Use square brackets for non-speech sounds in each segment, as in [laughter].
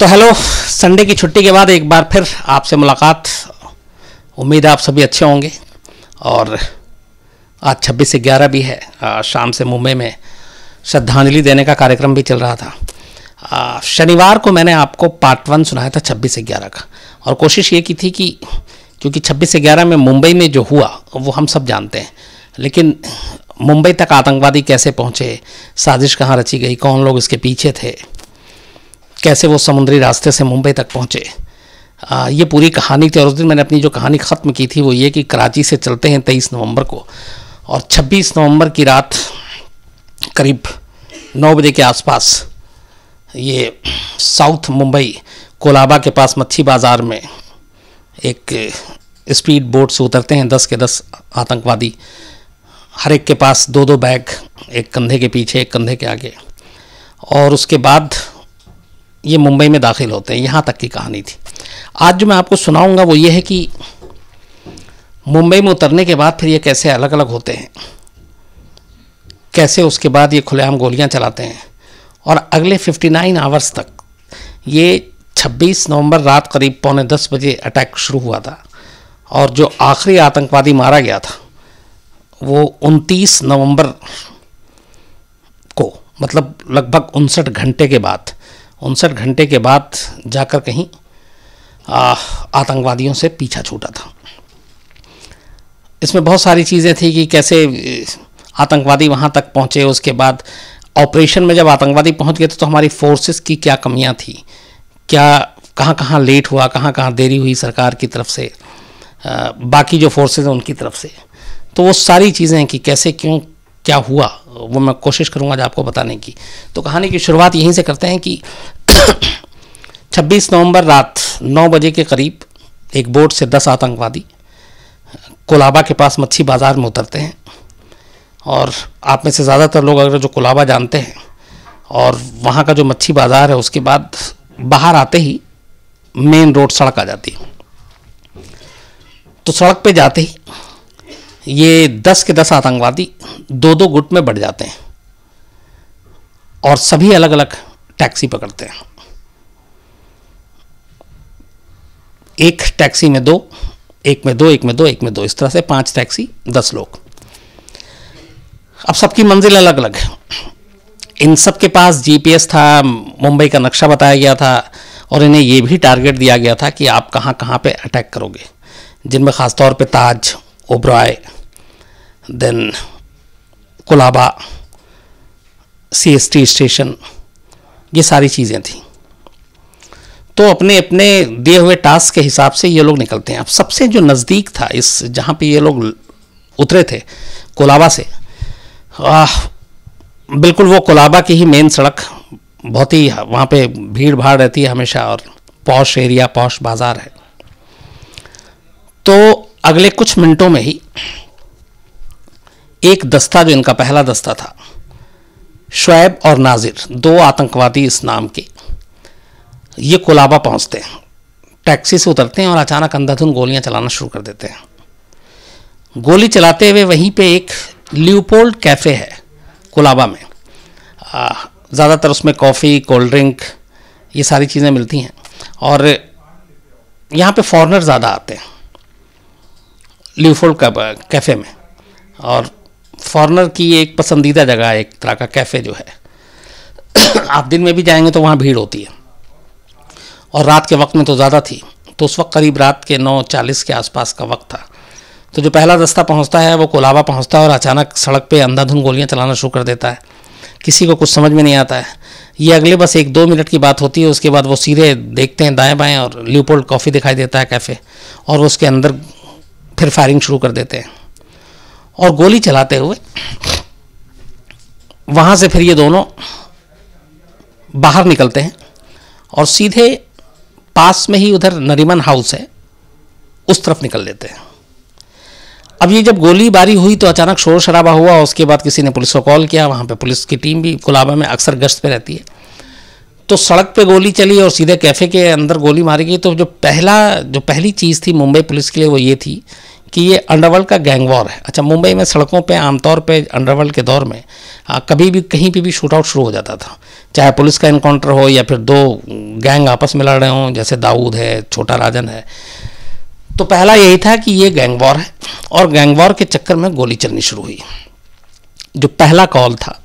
तो hello Sunday की छुट्टी के बाद एक बार फिर आपसे मुलाकात उम्मीद है आप सभी अच्छे होंगे और आज छब्बीस से ग्यारह भी है शाम से मुंबई में श्रद्धांजलि देने का कार्यक्रम भी चल रहा था शनिवार को मैंने आपको पार्ट वन सुनाया था छब्बीस से ग्यारह का और कोशिश ये की थी कि क्योंकि छब्बीस से ग्यारह में मुंबई में जो हुआ वो हम सब जानते हैं लेकिन मुंबई तक आतंकवादी कैसे पहुंचे साजिश कहाँ रची गई कौन लोग इसके पीछे थे कैसे वो समुद्री रास्ते से मुंबई तक पहुंचे आ, ये पूरी कहानी थी और उस दिन मैंने अपनी जो कहानी ख़त्म की थी वो ये कि कराची से चलते हैं तेईस नवंबर को और छब्बीस नवंबर की रात करीब नौ बजे के आसपास ये साउथ मुंबई कोलाबा के पास मच्छी बाज़ार में एक स्पीड बोट से उतरते हैं दस के दस आतंकवादी हर एक के पास दो दो बैग एक कंधे के पीछे एक कंधे के आगे और उसके बाद ये मुंबई में दाखिल होते हैं यहाँ तक की कहानी थी आज जो मैं आपको सुनाऊंगा वो ये है कि मुंबई में उतरने के बाद फिर ये कैसे अलग अलग होते हैं कैसे उसके बाद ये खुलेआम गोलियां चलाते हैं और अगले 59 आवर्स तक ये 26 नवंबर रात करीब पौने दस बजे अटैक शुरू हुआ था और जो आखिरी आतंकवादी मारा गया था वो 29 नवंबर को मतलब लगभग उनसठ घंटे के बाद उनसठ घंटे के बाद जाकर कहीं आतंकवादियों से पीछा छूटा था इसमें बहुत सारी चीज़ें थी कि कैसे आतंकवादी वहाँ तक पहुँचे उसके बाद ऑपरेशन में जब आतंकवादी पहुँच गए तो, तो हमारी फोर्सेस की क्या कमियाँ थी क्या कहाँ कहाँ लेट हुआ कहाँ कहाँ देरी हुई सरकार की तरफ से आ, बाकी जो फोर्सेज हैं उनकी तरफ से तो वो सारी चीज़ें कि कैसे क्यों क्या हुआ वो मैं कोशिश करूँगा आज आपको बताने की तो कहानी की शुरुआत यहीं से करते हैं कि 26 [coughs] नवंबर रात 9 बजे के करीब एक बोट से 10 आतंकवादी कोलाबा के पास मच्छी बाज़ार में उतरते हैं और आप में से ज़्यादातर लोग अगर जो कोलाबा जानते हैं और वहाँ का जो मच्छी बाज़ार है उसके बाद बाहर आते ही मेन रोड सड़क आ जाती है तो सड़क पे जाते ही ये दस के दस आतंकवादी दो दो गुट में बढ़ जाते हैं और सभी अलग अलग टैक्सी पकड़ते हैं एक टैक्सी में दो एक में दो एक में दो एक में दो इस तरह से पांच टैक्सी दस लोग अब सबकी मंजिल अलग अलग है इन सब के पास जीपीएस था मुंबई का नक्शा बताया गया था और इन्हें यह भी टारगेट दिया गया था कि आप कहाँ कहाँ पे अटैक करोगे जिनमें ख़ासतौर पे Taj Obrai, then Colaba C S T station ये सारी चीज़ें थी तो अपने अपने दिए हुए टास्क के हिसाब से ये लोग निकलते हैं अब सबसे जो नज़दीक था इस जहाँ पे ये लोग उतरे थे कोलाबा से आ, बिल्कुल वो कोलाबा की ही मेन सड़क बहुत ही वहाँ पे भीड़ भाड़ रहती है हमेशा और पौश एरिया पौश बाज़ार है तो अगले कुछ मिनटों में ही एक दस्ता जो इनका पहला दस्ता था शुएब और नाजिर दो आतंकवादी इस नाम के ये कोलाबा पहुंचते हैं टैक्सी से उतरते हैं और अचानक अंधाधुन गोलियां चलाना शुरू कर देते हैं गोली चलाते हुए वहीं पे एक ल्यूपोल्ड कैफ़े है कोलाबा में ज़्यादातर उसमें कॉफ़ी कोल्ड ड्रिंक ये सारी चीज़ें मिलती हैं और यहाँ पे फॉरेनर ज़्यादा आते हैं ल्यूफोल्ड का कैफ़े में और फॉरनर की एक पसंदीदा जगह एक तरह का कैफ़े जो है [coughs] आप दिन में भी जाएंगे तो वहाँ भीड़ होती है और रात के वक्त में तो ज़्यादा थी तो उस वक्त करीब रात के नौ चालीस के आसपास का वक्त था तो जो पहला रास्ता पहुँचता है वो कोलाबा पहुँचता है और अचानक सड़क पर अंधाधुंध गोलियाँ चलाना शुरू कर देता है किसी को कुछ समझ में नहीं आता है ये अगले बस एक दो मिनट की बात होती है उसके बाद वो सीधे देखते हैं दाएं बाएं और ल्यूपोल्ड कॉफ़ी दिखाई देता है कैफ़े और उसके अंदर फिर फायरिंग शुरू कर देते हैं और गोली चलाते हुए वहाँ से फिर ये दोनों बाहर निकलते हैं और सीधे पास में ही उधर नरीमन हाउस है उस तरफ निकल लेते हैं अब ये जब गोलीबारी हुई तो अचानक शोर शराबा हुआ उसके बाद किसी ने पुलिस को कॉल किया वहाँ पे पुलिस की टीम भी कुलाबा में अक्सर गश्त पे रहती है तो सड़क पे गोली चली और सीधे कैफ़े के अंदर गोली मारी गई तो जो पहला जो पहली चीज़ थी मुंबई पुलिस के लिए वो ये थी कि ये अंडरवर्ल्ड का गैंग वॉर है अच्छा मुंबई में सड़कों पे आमतौर पे अंडरवर्ल्ड के दौर में आ, कभी भी कहीं पे भी शूट आउट शुरू हो जाता था चाहे पुलिस का इनकाउंटर हो या फिर दो गैंग आपस में लड़ रहे हों जैसे दाऊद है छोटा राजन है तो पहला यही था कि ये गैंग वॉर है और गैंग वॉर के चक्कर में गोली चलनी शुरू हुई जो पहला कॉल था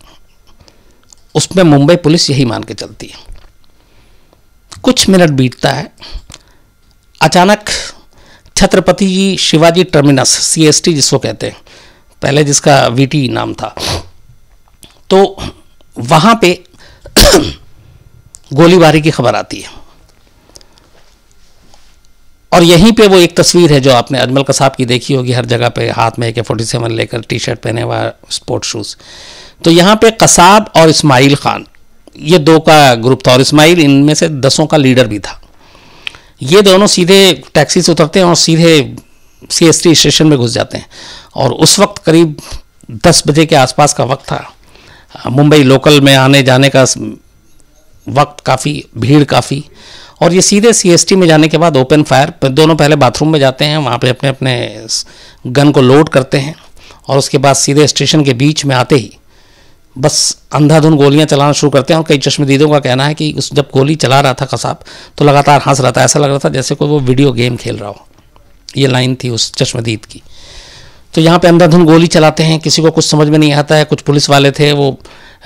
उसमें मुंबई पुलिस यही मान के चलती है कुछ मिनट बीतता है अचानक छत्रपति जी शिवाजी टर्मिनस सीएसटी जिसको कहते हैं पहले जिसका वीटी नाम था तो वहाँ पे गोलीबारी की खबर आती है और यहीं पे वो एक तस्वीर है जो आपने अजमल कसाब की देखी होगी हर जगह पे हाथ में एक फोर्टी सेवन लेकर टी शर्ट पहने हुआ स्पोर्ट शूज़ तो यहाँ पे कसाब और इस्माइल ख़ान ये दो का ग्रुप था और इस्माइल इनमें से दसों का लीडर भी था ये दोनों सीधे टैक्सी से उतरते हैं और सीधे सी एस टी स्टेशन में घुस जाते हैं और उस वक्त करीब दस बजे के आसपास का वक्त था मुंबई लोकल में आने जाने का वक्त काफ़ी भीड़ काफ़ी और ये सीधे सीएसटी में जाने के बाद ओपन फायर दोनों पहले बाथरूम में जाते हैं वहाँ पे अपने अपने गन को लोड करते हैं और उसके बाद सीधे स्टेशन के बीच में आते ही बस अंधाधुन गोलियां चलाना शुरू करते हैं और कई चश्मदीदों का कहना है कि उस जब गोली चला रहा था कसाब तो लगातार हंस रहा था ऐसा लग रहा था जैसे कोई वो वीडियो गेम खेल रहा हो ये लाइन थी उस चश्मदीद की तो यहाँ पे अंधाधुन गोली चलाते हैं किसी को कुछ समझ में नहीं आता है कुछ पुलिस वाले थे वो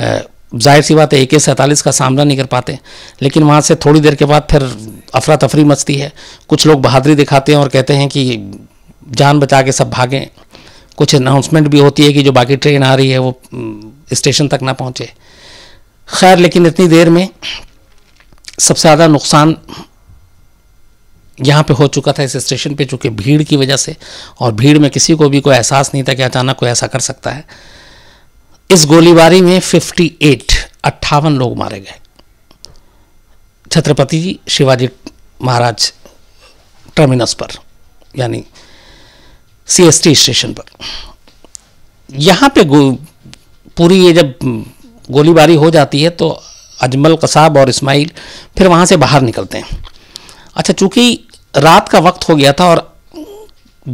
जाहिर सी बात है ए के सैंतालीस का सामना नहीं कर पाते लेकिन वहाँ से थोड़ी देर के बाद फिर अफरा तफरी मचती है कुछ लोग बहादरी दिखाते हैं और कहते हैं कि जान बचा के सब भागें कुछ अनाउंसमेंट भी होती है कि जो बाकी ट्रेन आ रही है वो स्टेशन तक ना पहुँचे खैर लेकिन इतनी देर में सबसे ज़्यादा नुकसान यहाँ पे हो चुका था इस स्टेशन पे चूँकि भीड़ की वजह से और भीड़ में किसी को भी कोई एहसास नहीं था कि अचानक कोई ऐसा कर सकता है इस गोलीबारी में 58 अट्ठावन लोग मारे गए छत्रपति शिवाजी महाराज टर्मिनस पर यानी सीएसटी स्टेशन पर यहाँ पे पूरी ये जब गोलीबारी हो जाती है तो अजमल कसाब और इस्माइल फिर वहाँ से बाहर निकलते हैं अच्छा चूँकि रात का वक्त हो गया था और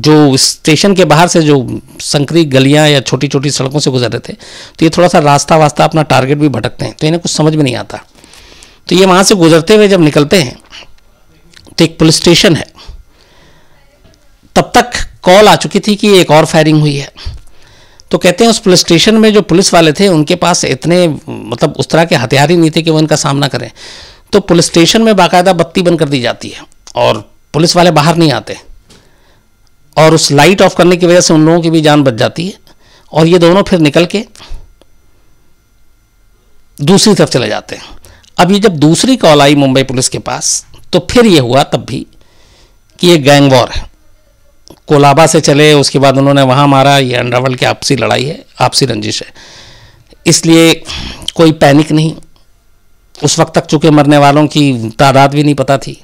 जो स्टेशन के बाहर से जो संकरी गलियाँ या छोटी छोटी सड़कों से गुजर रहे थे तो ये थोड़ा सा रास्ता वास्ता अपना टारगेट भी भटकते हैं तो इन्हें कुछ समझ में नहीं आता तो ये वहाँ से गुजरते हुए जब निकलते हैं तो एक पुलिस स्टेशन है तब तक कॉल आ चुकी थी कि एक और फायरिंग हुई है तो कहते हैं उस पुलिस स्टेशन में जो पुलिस वाले थे उनके पास इतने मतलब उस तरह के हथियार ही नहीं थे कि वो इनका सामना करें तो पुलिस स्टेशन में बाकायदा बत्ती बंद कर दी जाती है और पुलिस वाले बाहर नहीं आते और उस लाइट ऑफ करने की वजह से उन लोगों की भी जान बच जाती है और ये दोनों फिर निकल के दूसरी तरफ चले जाते हैं अब ये जब दूसरी कॉल आई मुंबई पुलिस के पास तो फिर ये हुआ तब भी कि ये गैंग वॉर है कोलाबा से चले उसके बाद उन्होंने वहाँ मारा ये अंडरवर्ल्ड की आपसी लड़ाई है आपसी रंजिश है इसलिए कोई पैनिक नहीं उस वक्त तक चुके मरने वालों की तादाद भी नहीं पता थी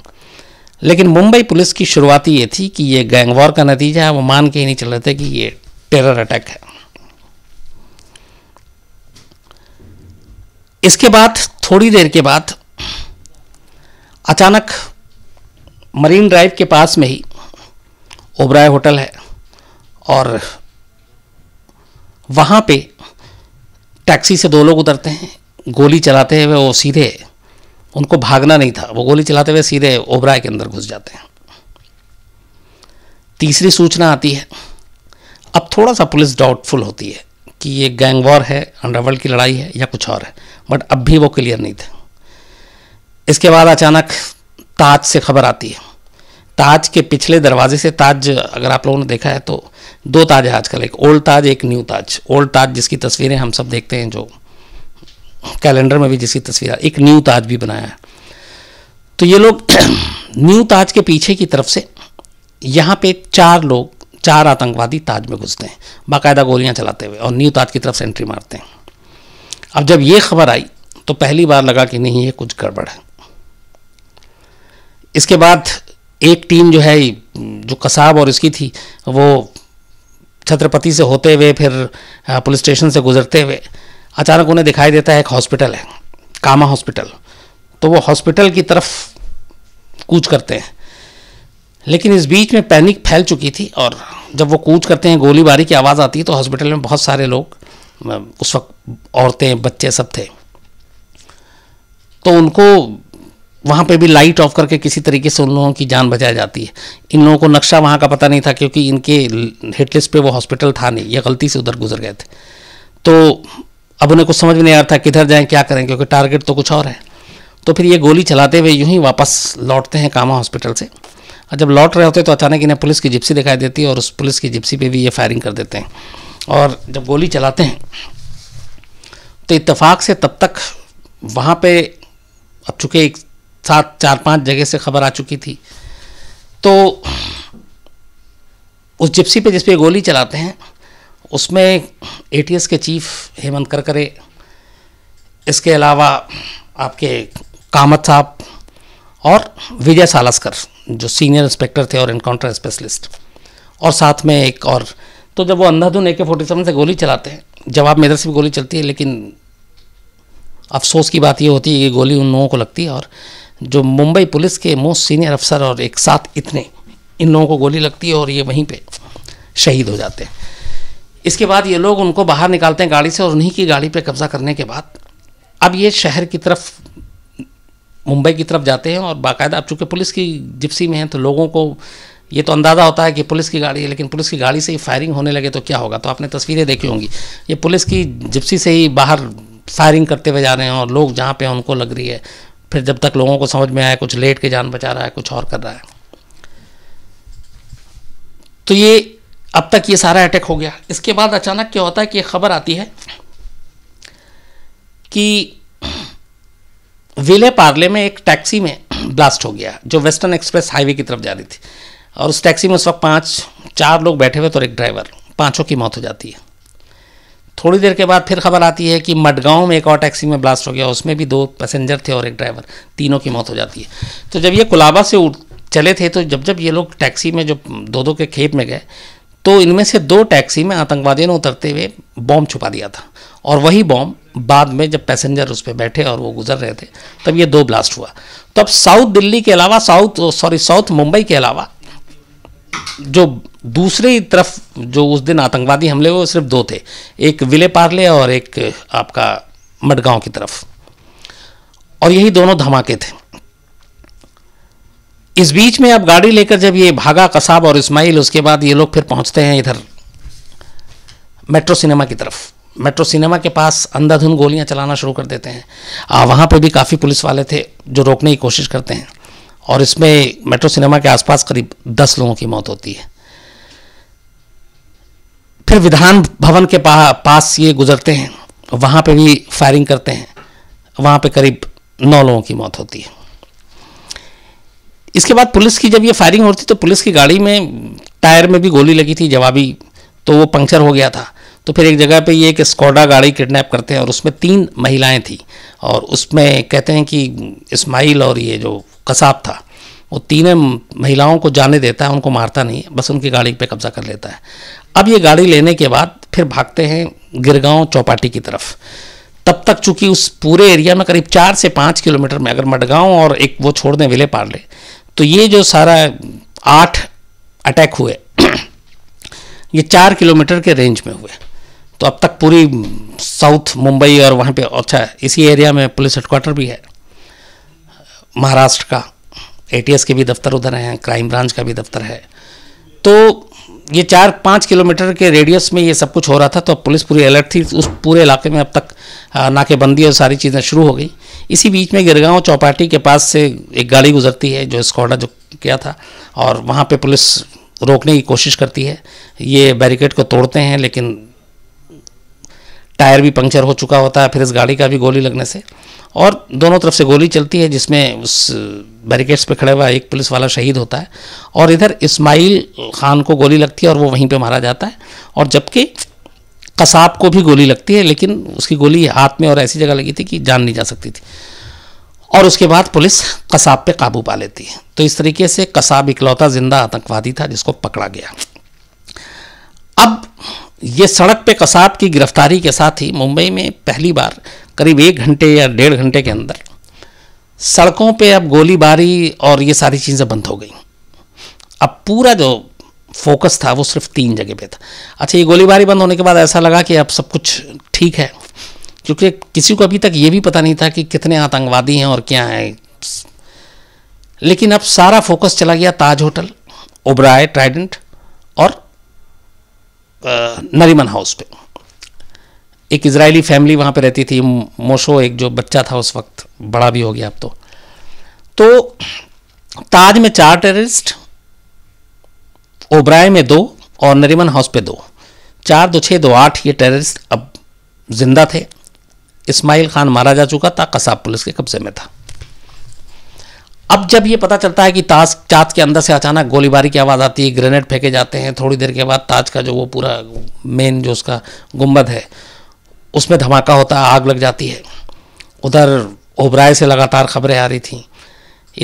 लेकिन मुंबई पुलिस की शुरुआती ये थी कि ये गैंगवॉर का नतीजा है वो मान के ही नहीं चल रहे थे कि ये टेरर अटैक है इसके बाद थोड़ी देर के बाद अचानक मरीन ड्राइव के पास में ही ओबराय होटल है और वहाँ पे टैक्सी से दो लोग उतरते हैं गोली चलाते हुए वो सीधे उनको भागना नहीं था वो गोली चलाते हुए सीधे ओबराय के अंदर घुस जाते हैं तीसरी सूचना आती है अब थोड़ा सा पुलिस डाउटफुल होती है कि ये गैंग वॉर है अंडरवर्ल्ड की लड़ाई है या कुछ और है बट अब भी वो क्लियर नहीं थे इसके बाद अचानक ताज से खबर आती है ताज के पिछले दरवाजे से ताज अगर आप लोगों ने देखा है तो दो ताज है आजकल एक ओल्ड ताज एक न्यू ताज ओल्ड ताज जिसकी तस्वीरें हम सब देखते हैं जो कैलेंडर में भी जिसकी तस्वीर एक न्यू ताज भी बनाया है तो ये लोग [clears throat] न्यू ताज के पीछे की तरफ से यहाँ पे चार लोग चार आतंकवादी ताज में घुसते हैं बाकायदा गोलियाँ चलाते हुए और न्यू ताज की तरफ से एंट्री मारते हैं अब जब ये खबर आई तो पहली बार लगा कि नहीं ये कुछ गड़बड़ है इसके बाद एक टीम जो है जो कसाब और इसकी थी वो छत्रपति से होते हुए फिर पुलिस स्टेशन से गुजरते हुए अचानक उन्हें दिखाई देता है एक हॉस्पिटल है कामा हॉस्पिटल तो वो हॉस्पिटल की तरफ कूच करते हैं लेकिन इस बीच में पैनिक फैल चुकी थी और जब वो कूच करते हैं गोलीबारी की आवाज़ आती है तो हॉस्पिटल में बहुत सारे लोग उस वक्त औरतें बच्चे सब थे तो उनको वहाँ पे भी लाइट ऑफ करके किसी तरीके से उन लोगों की जान बचाई जाती है इन लोगों को नक्शा वहाँ का पता नहीं था क्योंकि इनके हिट पे वो हॉस्पिटल था नहीं ये गलती से उधर गुजर गए थे तो अब उन्हें कुछ समझ में नहीं आ रहा था किधर जाएं क्या करें क्योंकि टारगेट तो कुछ और है तो फिर ये गोली चलाते हुए यूँ ही वापस लौटते हैं कामा हॉस्पिटल से और जब लौट रहे होते तो अचानक इन्हें पुलिस की जिप्सी दिखाई देती है और उस पुलिस की जिप्सी पर भी ये फायरिंग कर देते हैं और जब गोली चलाते हैं तो इतफाक़ से तब तक वहाँ पर अब चूँकि एक सात चार पांच जगह से खबर आ चुकी थी तो उस जिप्सी पे जिस पे गोली चलाते हैं उसमें एटीएस के चीफ हेमंत करकरे इसके अलावा आपके कामत साहब और विजय सालस्कर जो सीनियर इंस्पेक्टर थे और इनकाउंटर स्पेशलिस्ट और साथ में एक और तो जब वो अंधाधुन ए के फोर्टी सेवन से गोली चलाते हैं जवाब में इधर से भी गोली चलती है लेकिन अफसोस की बात ये होती है कि गोली उन लोगों को लगती है और जो मुंबई पुलिस के मोस्ट सीनियर अफसर और एक साथ इतने इन लोगों को गोली लगती है और ये वहीं पे शहीद हो जाते हैं इसके बाद ये लोग उनको बाहर निकालते हैं गाड़ी से और उन्हीं की गाड़ी पे कब्जा करने के बाद अब ये शहर की तरफ मुंबई की तरफ जाते हैं और बाकायदा अब चूँकि पुलिस की जिप्सी में है तो लोगों को ये तो अंदाज़ा होता है कि पुलिस की गाड़ी है लेकिन पुलिस की गाड़ी से ही फायरिंग होने लगे तो क्या होगा तो आपने तस्वीरें देखी होंगी ये पुलिस की जिप्सी से ही बाहर फायरिंग करते हुए जा रहे हैं और लोग जहाँ पे उनको लग रही है फिर जब तक लोगों को समझ में आया कुछ लेट के जान बचा रहा है कुछ और कर रहा है तो ये अब तक ये सारा अटैक हो गया इसके बाद अचानक क्या होता है कि खबर आती है कि विले पार्ले में एक टैक्सी में ब्लास्ट हो गया जो वेस्टर्न एक्सप्रेस हाईवे की तरफ जा रही थी और उस टैक्सी में उस वक्त पाँच चार लोग बैठे हुए तो एक ड्राइवर पांचों की मौत हो जाती है थोड़ी देर के बाद फिर खबर आती है कि मडगांव में एक और टैक्सी में ब्लास्ट हो गया उसमें भी दो पैसेंजर थे और एक ड्राइवर तीनों की मौत हो जाती है तो जब ये कुलाबा से चले थे तो जब जब ये लोग टैक्सी में जो दो दो के खेप में गए तो इनमें से दो टैक्सी में आतंकवादियों ने उतरते हुए बॉम्ब छुपा दिया था और वही बॉम्ब बाद में जब पैसेंजर उस पर बैठे और वो गुजर रहे थे तब ये दो ब्लास्ट हुआ तो अब साउथ दिल्ली के अलावा साउथ सॉरी साउथ मुंबई के अलावा जो दूसरी तरफ जो उस दिन आतंकवादी हमले हुए सिर्फ दो थे एक विले पार्ले और एक आपका मडगांव की तरफ और यही दोनों धमाके थे इस बीच में अब गाड़ी लेकर जब ये भागा कसाब और इस्माइल उसके बाद ये लोग फिर पहुंचते हैं इधर मेट्रो सिनेमा की तरफ मेट्रो सिनेमा के पास अंधाधुन गोलियां चलाना शुरू कर देते हैं आ, पर भी काफ़ी पुलिस वाले थे जो रोकने की कोशिश करते हैं और इसमें मेट्रो सिनेमा के आसपास करीब दस लोगों की मौत होती है फिर विधान भवन के पा, पास ये गुजरते हैं वहाँ पे भी फायरिंग करते हैं वहाँ पे करीब नौ लोगों की मौत होती है इसके बाद पुलिस की जब ये फायरिंग होती तो पुलिस की गाड़ी में टायर में भी गोली लगी थी जवाबी तो वो पंक्चर हो गया था तो फिर एक जगह पे ये एक स्कॉडा गाड़ी किडनैप करते हैं और उसमें तीन महिलाएं थी और उसमें कहते हैं कि इस्माइल और ये जो कसाब था वो तीनों महिलाओं को जाने देता है उनको मारता नहीं बस उनकी गाड़ी पे कब्जा कर लेता है अब ये गाड़ी लेने के बाद फिर भागते हैं गिरगांव चौपाटी की तरफ तब तक चूंकि उस पूरे एरिया में करीब चार से पाँच किलोमीटर में अगर मडगांव और एक वो छोड़ दें विले पार्ले तो ये जो सारा आठ अटैक हुए ये चार किलोमीटर के रेंज में हुए तो अब तक पूरी साउथ मुंबई और वहाँ पे अच्छा इसी एरिया में पुलिस हेडक्वार्टर भी है महाराष्ट्र का एटीएस के भी दफ्तर उधर हैं क्राइम ब्रांच का भी दफ्तर है तो ये चार पाँच किलोमीटर के रेडियस में ये सब कुछ हो रहा था तो अब पुलिस पूरी अलर्ट थी उस पूरे इलाके में अब तक नाकेबंदी और सारी चीज़ें शुरू हो गई इसी बीच में गिरगांव चौपाटी के पास से एक गाड़ी गुजरती है जो स्कॉडा जो किया था और वहाँ पे पुलिस रोकने की कोशिश करती है ये बैरिकेड को तोड़ते हैं लेकिन टायर भी पंक्चर हो चुका होता है फिर इस गाड़ी का भी गोली लगने से और दोनों तरफ से गोली चलती है जिसमें उस बैरिकेड्स पे खड़े हुआ एक पुलिस वाला शहीद होता है और इधर इस्माइल खान को गोली लगती है और वो वहीं पे मारा जाता है और जबकि कसाब को भी गोली लगती है लेकिन उसकी गोली हाथ में और ऐसी जगह लगी थी कि जान नहीं जा सकती थी और उसके बाद पुलिस कसाब पे काबू पा लेती है तो इस तरीके से कसाब इकलौता जिंदा आतंकवादी था जिसको पकड़ा गया अब ये सड़क पे कसाब की गिरफ्तारी के साथ ही मुंबई में पहली बार करीब एक घंटे या डेढ़ घंटे के अंदर सड़कों पे अब गोलीबारी और ये सारी चीज़ें बंद हो गई अब पूरा जो फोकस था वो सिर्फ तीन जगह पे था अच्छा ये गोलीबारी बंद होने के बाद ऐसा लगा कि अब सब कुछ ठीक है क्योंकि किसी को अभी तक ये भी पता नहीं था कि कितने आतंकवादी हैं और क्या हैं लेकिन अब सारा फोकस चला गया ताज होटल ओबराय ट्राइडेंट और नरीमन हाउस पे एक इसराइली फैमिली वहाँ पर रहती थी मोशो एक जो बच्चा था उस वक्त बड़ा भी हो गया अब तो तो ताज में चार टेररिस्ट ओब्राय में दो और नरीमन हाउस पे दो चार दो छः दो आठ ये टेररिस्ट अब जिंदा थे इस्माइल खान मारा जा चुका था कसाब पुलिस के कब्जे में था अब जब ये पता चलता है कि ताज चाँद के अंदर से अचानक गोलीबारी की आवाज़ आती है ग्रेनेड फेंके जाते हैं थोड़ी देर के बाद ताज का जो वो पूरा मेन जो उसका गुम्बद है उसमें धमाका होता है आग लग जाती है उधर ओबराय से लगातार खबरें आ रही थी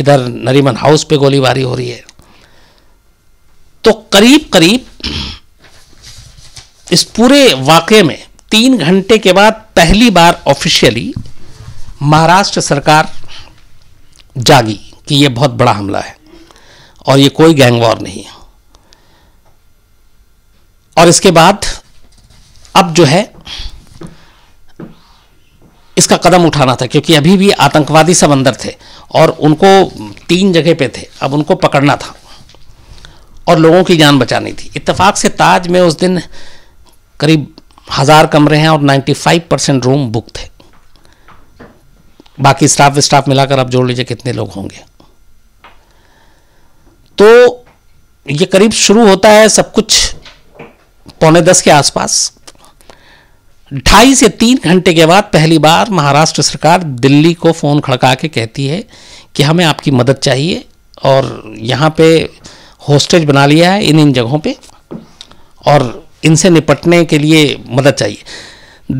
इधर नरीमन हाउस पे गोलीबारी हो रही है तो करीब करीब इस पूरे वाक्य में तीन घंटे के बाद पहली बार ऑफिशियली महाराष्ट्र सरकार जागी कि यह बहुत बड़ा हमला है और यह कोई गैंग वॉर नहीं है और इसके बाद अब जो है इसका कदम उठाना था क्योंकि अभी भी आतंकवादी सब अंदर थे और उनको तीन जगह पे थे अब उनको पकड़ना था और लोगों की जान बचानी थी इत्तेफाक से ताज में उस दिन करीब हज़ार कमरे हैं और 95 परसेंट रूम बुक थे बाकी स्टाफ स्टाफ मिलाकर आप जोड़ लीजिए कितने लोग होंगे तो ये करीब शुरू होता है सब कुछ पौने दस के आसपास ढाई से तीन घंटे के बाद पहली बार महाराष्ट्र सरकार दिल्ली को फ़ोन खड़का के कहती है कि हमें आपकी मदद चाहिए और यहाँ पे होस्टेज बना लिया है इन इन जगहों पे और इनसे निपटने के लिए मदद चाहिए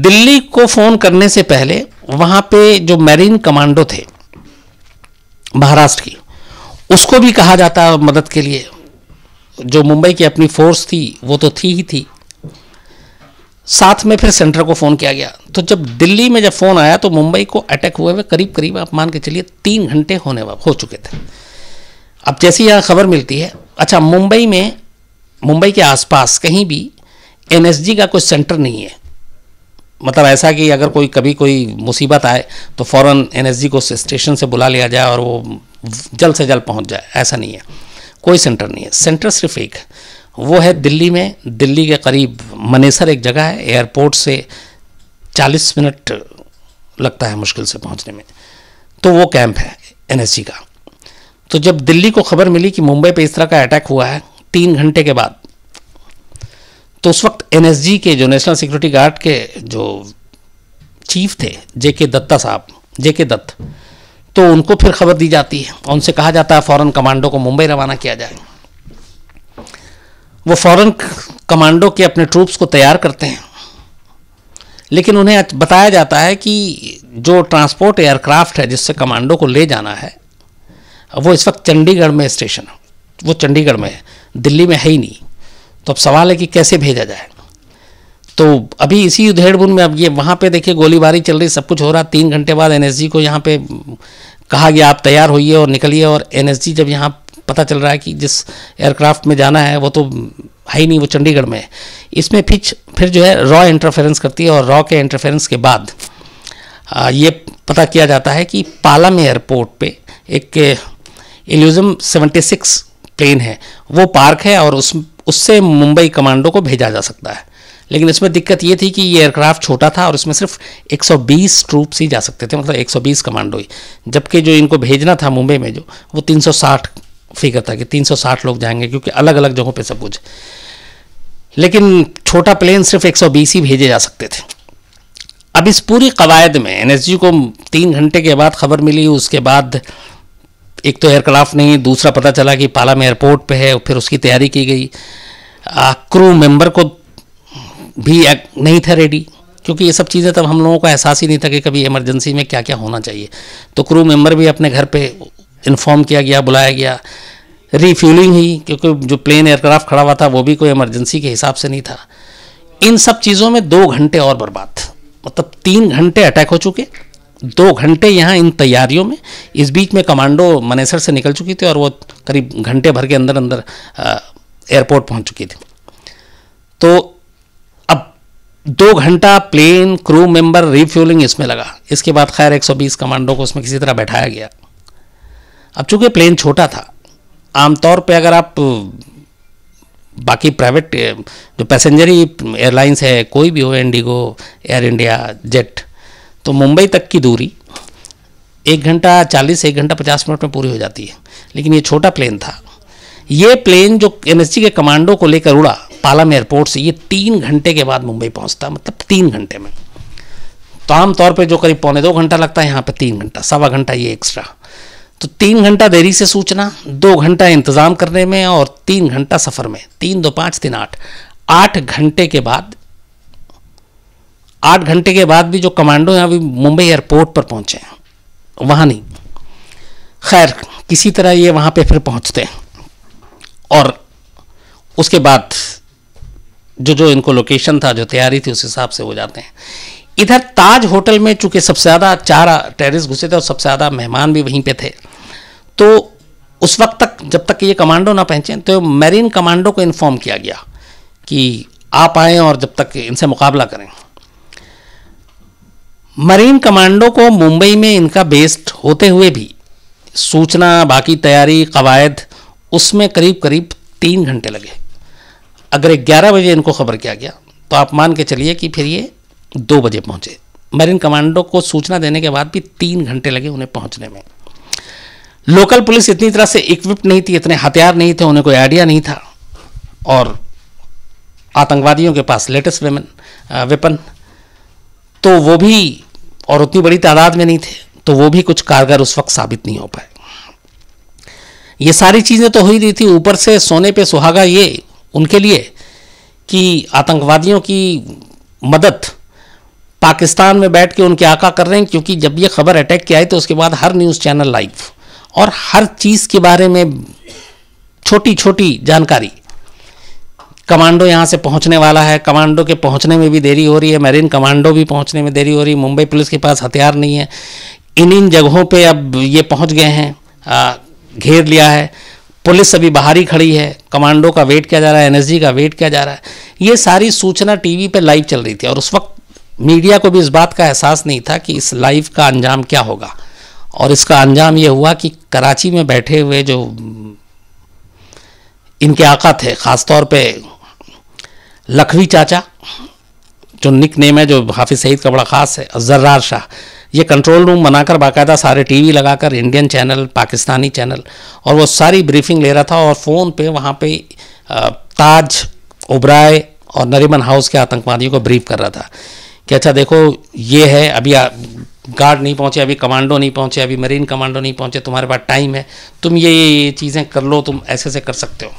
दिल्ली को फ़ोन करने से पहले वहाँ पे जो मैरीन कमांडो थे महाराष्ट्र की उसको भी कहा जाता मदद के लिए जो मुंबई की अपनी फोर्स थी वो तो थी ही थी साथ में फिर सेंटर को फ़ोन किया गया तो जब दिल्ली में जब फ़ोन आया तो मुंबई को अटैक हुए हुए करीब करीब आप मान के चलिए तीन घंटे होने हो चुके थे अब जैसी यहाँ खबर मिलती है अच्छा मुंबई में मुंबई के आसपास कहीं भी एन का कोई सेंटर नहीं है मतलब ऐसा कि अगर कोई कभी कोई मुसीबत आए तो फ़ौर एन को स्टेशन से बुला लिया जाए और वो जल्द से जल्द पहुँच जाए ऐसा नहीं है कोई सेंटर नहीं है सेंटर सिर्फ एक है वो है दिल्ली में दिल्ली के करीब मनेसर एक जगह है एयरपोर्ट से 40 मिनट लगता है मुश्किल से पहुंचने में तो वो कैंप है एन का तो जब दिल्ली को खबर मिली कि मुंबई पे इस तरह का अटैक हुआ है तीन घंटे के बाद तो उस वक्त एन के जो नेशनल सिक्योरिटी गार्ड के जो चीफ थे जे के दत्ता साहब जे के दत्त तो उनको फिर खबर दी जाती है उनसे कहा जाता है फ़ौरन कमांडो को मुंबई रवाना किया जाए वो फॉरेन कमांडो के अपने ट्रूप्स को तैयार करते हैं लेकिन उन्हें बताया जाता है कि जो ट्रांसपोर्ट एयरक्राफ्ट है जिससे कमांडो को ले जाना है वो इस वक्त चंडीगढ़ में स्टेशन है वो चंडीगढ़ में है दिल्ली में है ही नहीं तो अब सवाल है कि कैसे भेजा जाए तो अभी इसी उधेड़बुन में अब ये वहाँ पे देखिए गोलीबारी चल रही सब कुछ हो रहा तीन घंटे बाद एनएसजी को यहाँ पे कहा गया आप तैयार होइए और निकलिए और एनएसजी जब यहाँ पता चल रहा है कि जिस एयरक्राफ्ट में जाना है वो तो है ही नहीं वो चंडीगढ़ में है इसमें फिर फिर जो है रॉ इंटरफेरेंस करती है और रॉ के इंटरफेरेंस के बाद आ, ये पता किया जाता है कि पालम एयरपोर्ट पे एक एल्यूजम 76 प्लेन है वो पार्क है और उस उससे मुंबई कमांडो को भेजा जा सकता है लेकिन इसमें दिक्कत ये थी कि ये एयरक्राफ्ट छोटा था और इसमें सिर्फ 120 ट्रूप्स ही जा सकते थे मतलब 120 कमांडो ही जबकि जो इनको भेजना था मुंबई में जो वो 360 फिगर था कि 360 लोग जाएंगे क्योंकि अलग अलग जगहों पे सब कुछ लेकिन छोटा प्लेन सिर्फ 120 ही भेजे जा सकते थे अब इस पूरी कवायद में एन को तीन घंटे के बाद खबर मिली उसके बाद एक तो एयरक्राफ्ट नहीं दूसरा पता चला कि पाला में एयरपोर्ट पे है फिर उसकी तैयारी की गई क्रू मेंबर को भी नहीं था रेडी क्योंकि ये सब चीज़ें तब हम लोगों को एहसास ही नहीं था कि कभी इमरजेंसी में क्या क्या होना चाहिए तो क्रू मेंबर भी अपने घर पे इन्फॉर्म किया गया बुलाया गया रिफ्यूलिंग ही क्योंकि जो प्लेन एयरक्राफ्ट खड़ा हुआ था वो भी कोई इमरजेंसी के हिसाब से नहीं था इन सब चीज़ों में दो घंटे और बर्बाद मतलब तीन घंटे अटैक हो चुके दो घंटे यहाँ इन तैयारियों में इस बीच में कमांडो मनेसर से निकल चुकी थी और वो करीब घंटे भर के अंदर अंदर एयरपोर्ट पहुँच चुकी थी तो अब दो घंटा प्लेन क्रू मेंबर रिफ्यूलिंग इसमें लगा इसके बाद खैर 120 कमांडो को उसमें किसी तरह बैठाया गया अब चूंकि प्लेन छोटा था आमतौर पे अगर आप बाकी प्राइवेट जो पैसेंजर ही एयरलाइंस है कोई भी हो इंडिगो एयर इंडिया जेट तो मुंबई तक की दूरी एक घंटा चालीस एक घंटा पचास मिनट में पूरी हो जाती है लेकिन ये छोटा प्लेन था ये प्लेन जो एन के कमांडो को लेकर उड़ा पालम एयरपोर्ट से ये तीन घंटे के बाद मुंबई पहुंचता मतलब तीन घंटे में तो आमतौर पर जो करीब पौने दो घंटा लगता है यहाँ पर तीन घंटा सवा घंटा ये एक्स्ट्रा तो तीन घंटा देरी से सूचना दो घंटा इंतज़ाम करने में और तीन घंटा सफ़र में तीन दो पांच तीन आठ आठ घंटे के बाद आठ घंटे के बाद भी जो कमांडो हैं अभी मुंबई एयरपोर्ट पर पहुंचे हैं वहां नहीं खैर किसी तरह ये वहां पे फिर पहुंचते हैं और उसके बाद जो जो इनको लोकेशन था जो तैयारी थी उस हिसाब से वो जाते हैं इधर ताज होटल में चूंकि सबसे ज़्यादा चार टेरिस घुसे थे और सबसे ज़्यादा मेहमान भी वहीं पे थे तो उस वक्त तक जब तक ये कमांडो ना पहुंचे तो मैरीन कमांडो को इन्फॉर्म किया गया कि आप आए और जब तक इनसे मुकाबला करें मरीन कमांडो को मुंबई में इनका बेस्ड होते हुए भी सूचना बाकी तैयारी कवायद उसमें करीब करीब तीन घंटे लगे अगर ग्यारह बजे इनको खबर किया गया तो आप मान के चलिए कि फिर ये दो बजे पहुँचे मरीन कमांडो को सूचना देने के बाद भी तीन घंटे लगे उन्हें पहुँचने में लोकल पुलिस इतनी तरह से इक्विप्ड नहीं थी इतने हथियार नहीं थे उन्हें कोई आइडिया नहीं था और आतंकवादियों के पास लेटेस्ट वेमन वेपन तो वो भी और उतनी बड़ी तादाद में नहीं थे तो वो भी कुछ कारगर उस वक्त साबित नहीं हो पाए ये सारी चीज़ें तो हो ही रही थी ऊपर से सोने पे सुहागा ये उनके लिए कि आतंकवादियों की मदद पाकिस्तान में बैठ के उनके आका कर रहे हैं क्योंकि जब ये खबर अटैक की आई तो उसके बाद हर न्यूज़ चैनल लाइव और हर चीज़ के बारे में छोटी छोटी जानकारी कमांडो यहाँ से पहुँचने वाला है कमांडो के पहुँचने में भी देरी हो रही है मैरीन कमांडो भी पहुँचने में देरी हो रही है मुंबई पुलिस के पास हथियार नहीं है इन इन जगहों पे अब ये पहुँच गए हैं घेर लिया है पुलिस अभी बाहर ही खड़ी है कमांडो का वेट किया जा रहा है एनएसजी का वेट किया जा रहा है ये सारी सूचना टीवी पर लाइव चल रही थी और उस वक्त मीडिया को भी इस बात का एहसास नहीं था कि इस लाइव का अंजाम क्या होगा और इसका अंजाम ये हुआ कि कराची में बैठे हुए जो इनके आका थे ख़ास तौर पे लखवी चाचा जो निक नेम है जो हाफिज़ सईद का बड़ा ख़ास है जर्रार शाह ये कंट्रोल रूम बनाकर बाकायदा सारे टीवी लगाकर इंडियन चैनल पाकिस्तानी चैनल और वो सारी ब्रीफिंग ले रहा था और फ़ोन पे वहाँ पे ताज उब्राए और नरीमन हाउस के आतंकवादियों को ब्रीफ कर रहा था कि अच्छा देखो ये है अभी गार्ड नहीं पहुंचे अभी कमांडो नहीं पहुंचे अभी मरीन कमांडो नहीं पहुंचे तुम्हारे पास टाइम है तुम ये ये ये चीज़ें कर लो तुम ऐसे ऐसे कर सकते हो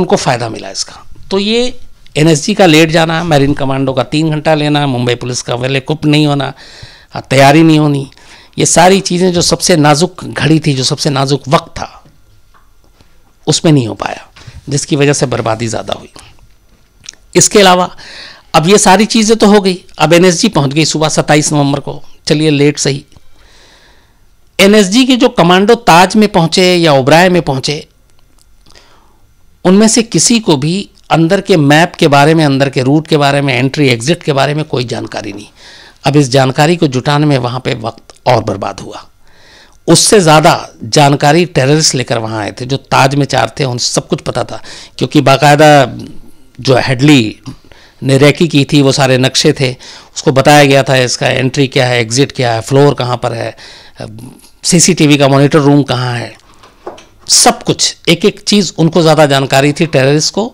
उनको फ़ायदा मिला इसका तो ये एन का लेट जाना मरीन कमांडो का तीन घंटा लेना मुंबई पुलिस का वेले कुप नहीं होना तैयारी नहीं होनी ये सारी चीज़ें जो सबसे नाजुक घड़ी थी जो सबसे नाजुक वक्त था उसमें नहीं हो पाया जिसकी वजह से बर्बादी ज़्यादा हुई इसके अलावा अब ये सारी चीज़ें तो हो गई अब एन पहुंच गई सुबह सत्ताईस नवंबर को चलिए लेट सही एन के जो कमांडो ताज में पहुंचे या ओब्राय में पहुंचे उनमें से किसी को भी अंदर के मैप के बारे में अंदर के रूट के बारे में एंट्री एग्जिट के बारे में कोई जानकारी नहीं अब इस जानकारी को जुटाने में वहाँ पे वक्त और बर्बाद हुआ उससे ज़्यादा जानकारी टेररिस्ट लेकर वहाँ आए थे जो ताज में चार थे उन सब कुछ पता था क्योंकि बाकायदा जो हेडली ने रैकी की थी वो सारे नक्शे थे उसको बताया गया था इसका एंट्री क्या है एग्ज़िट क्या है फ्लोर कहाँ पर है सीसीटीवी का मॉनिटर रूम कहाँ है सब कुछ एक एक चीज़ उनको ज़्यादा जानकारी थी टेररिस्ट को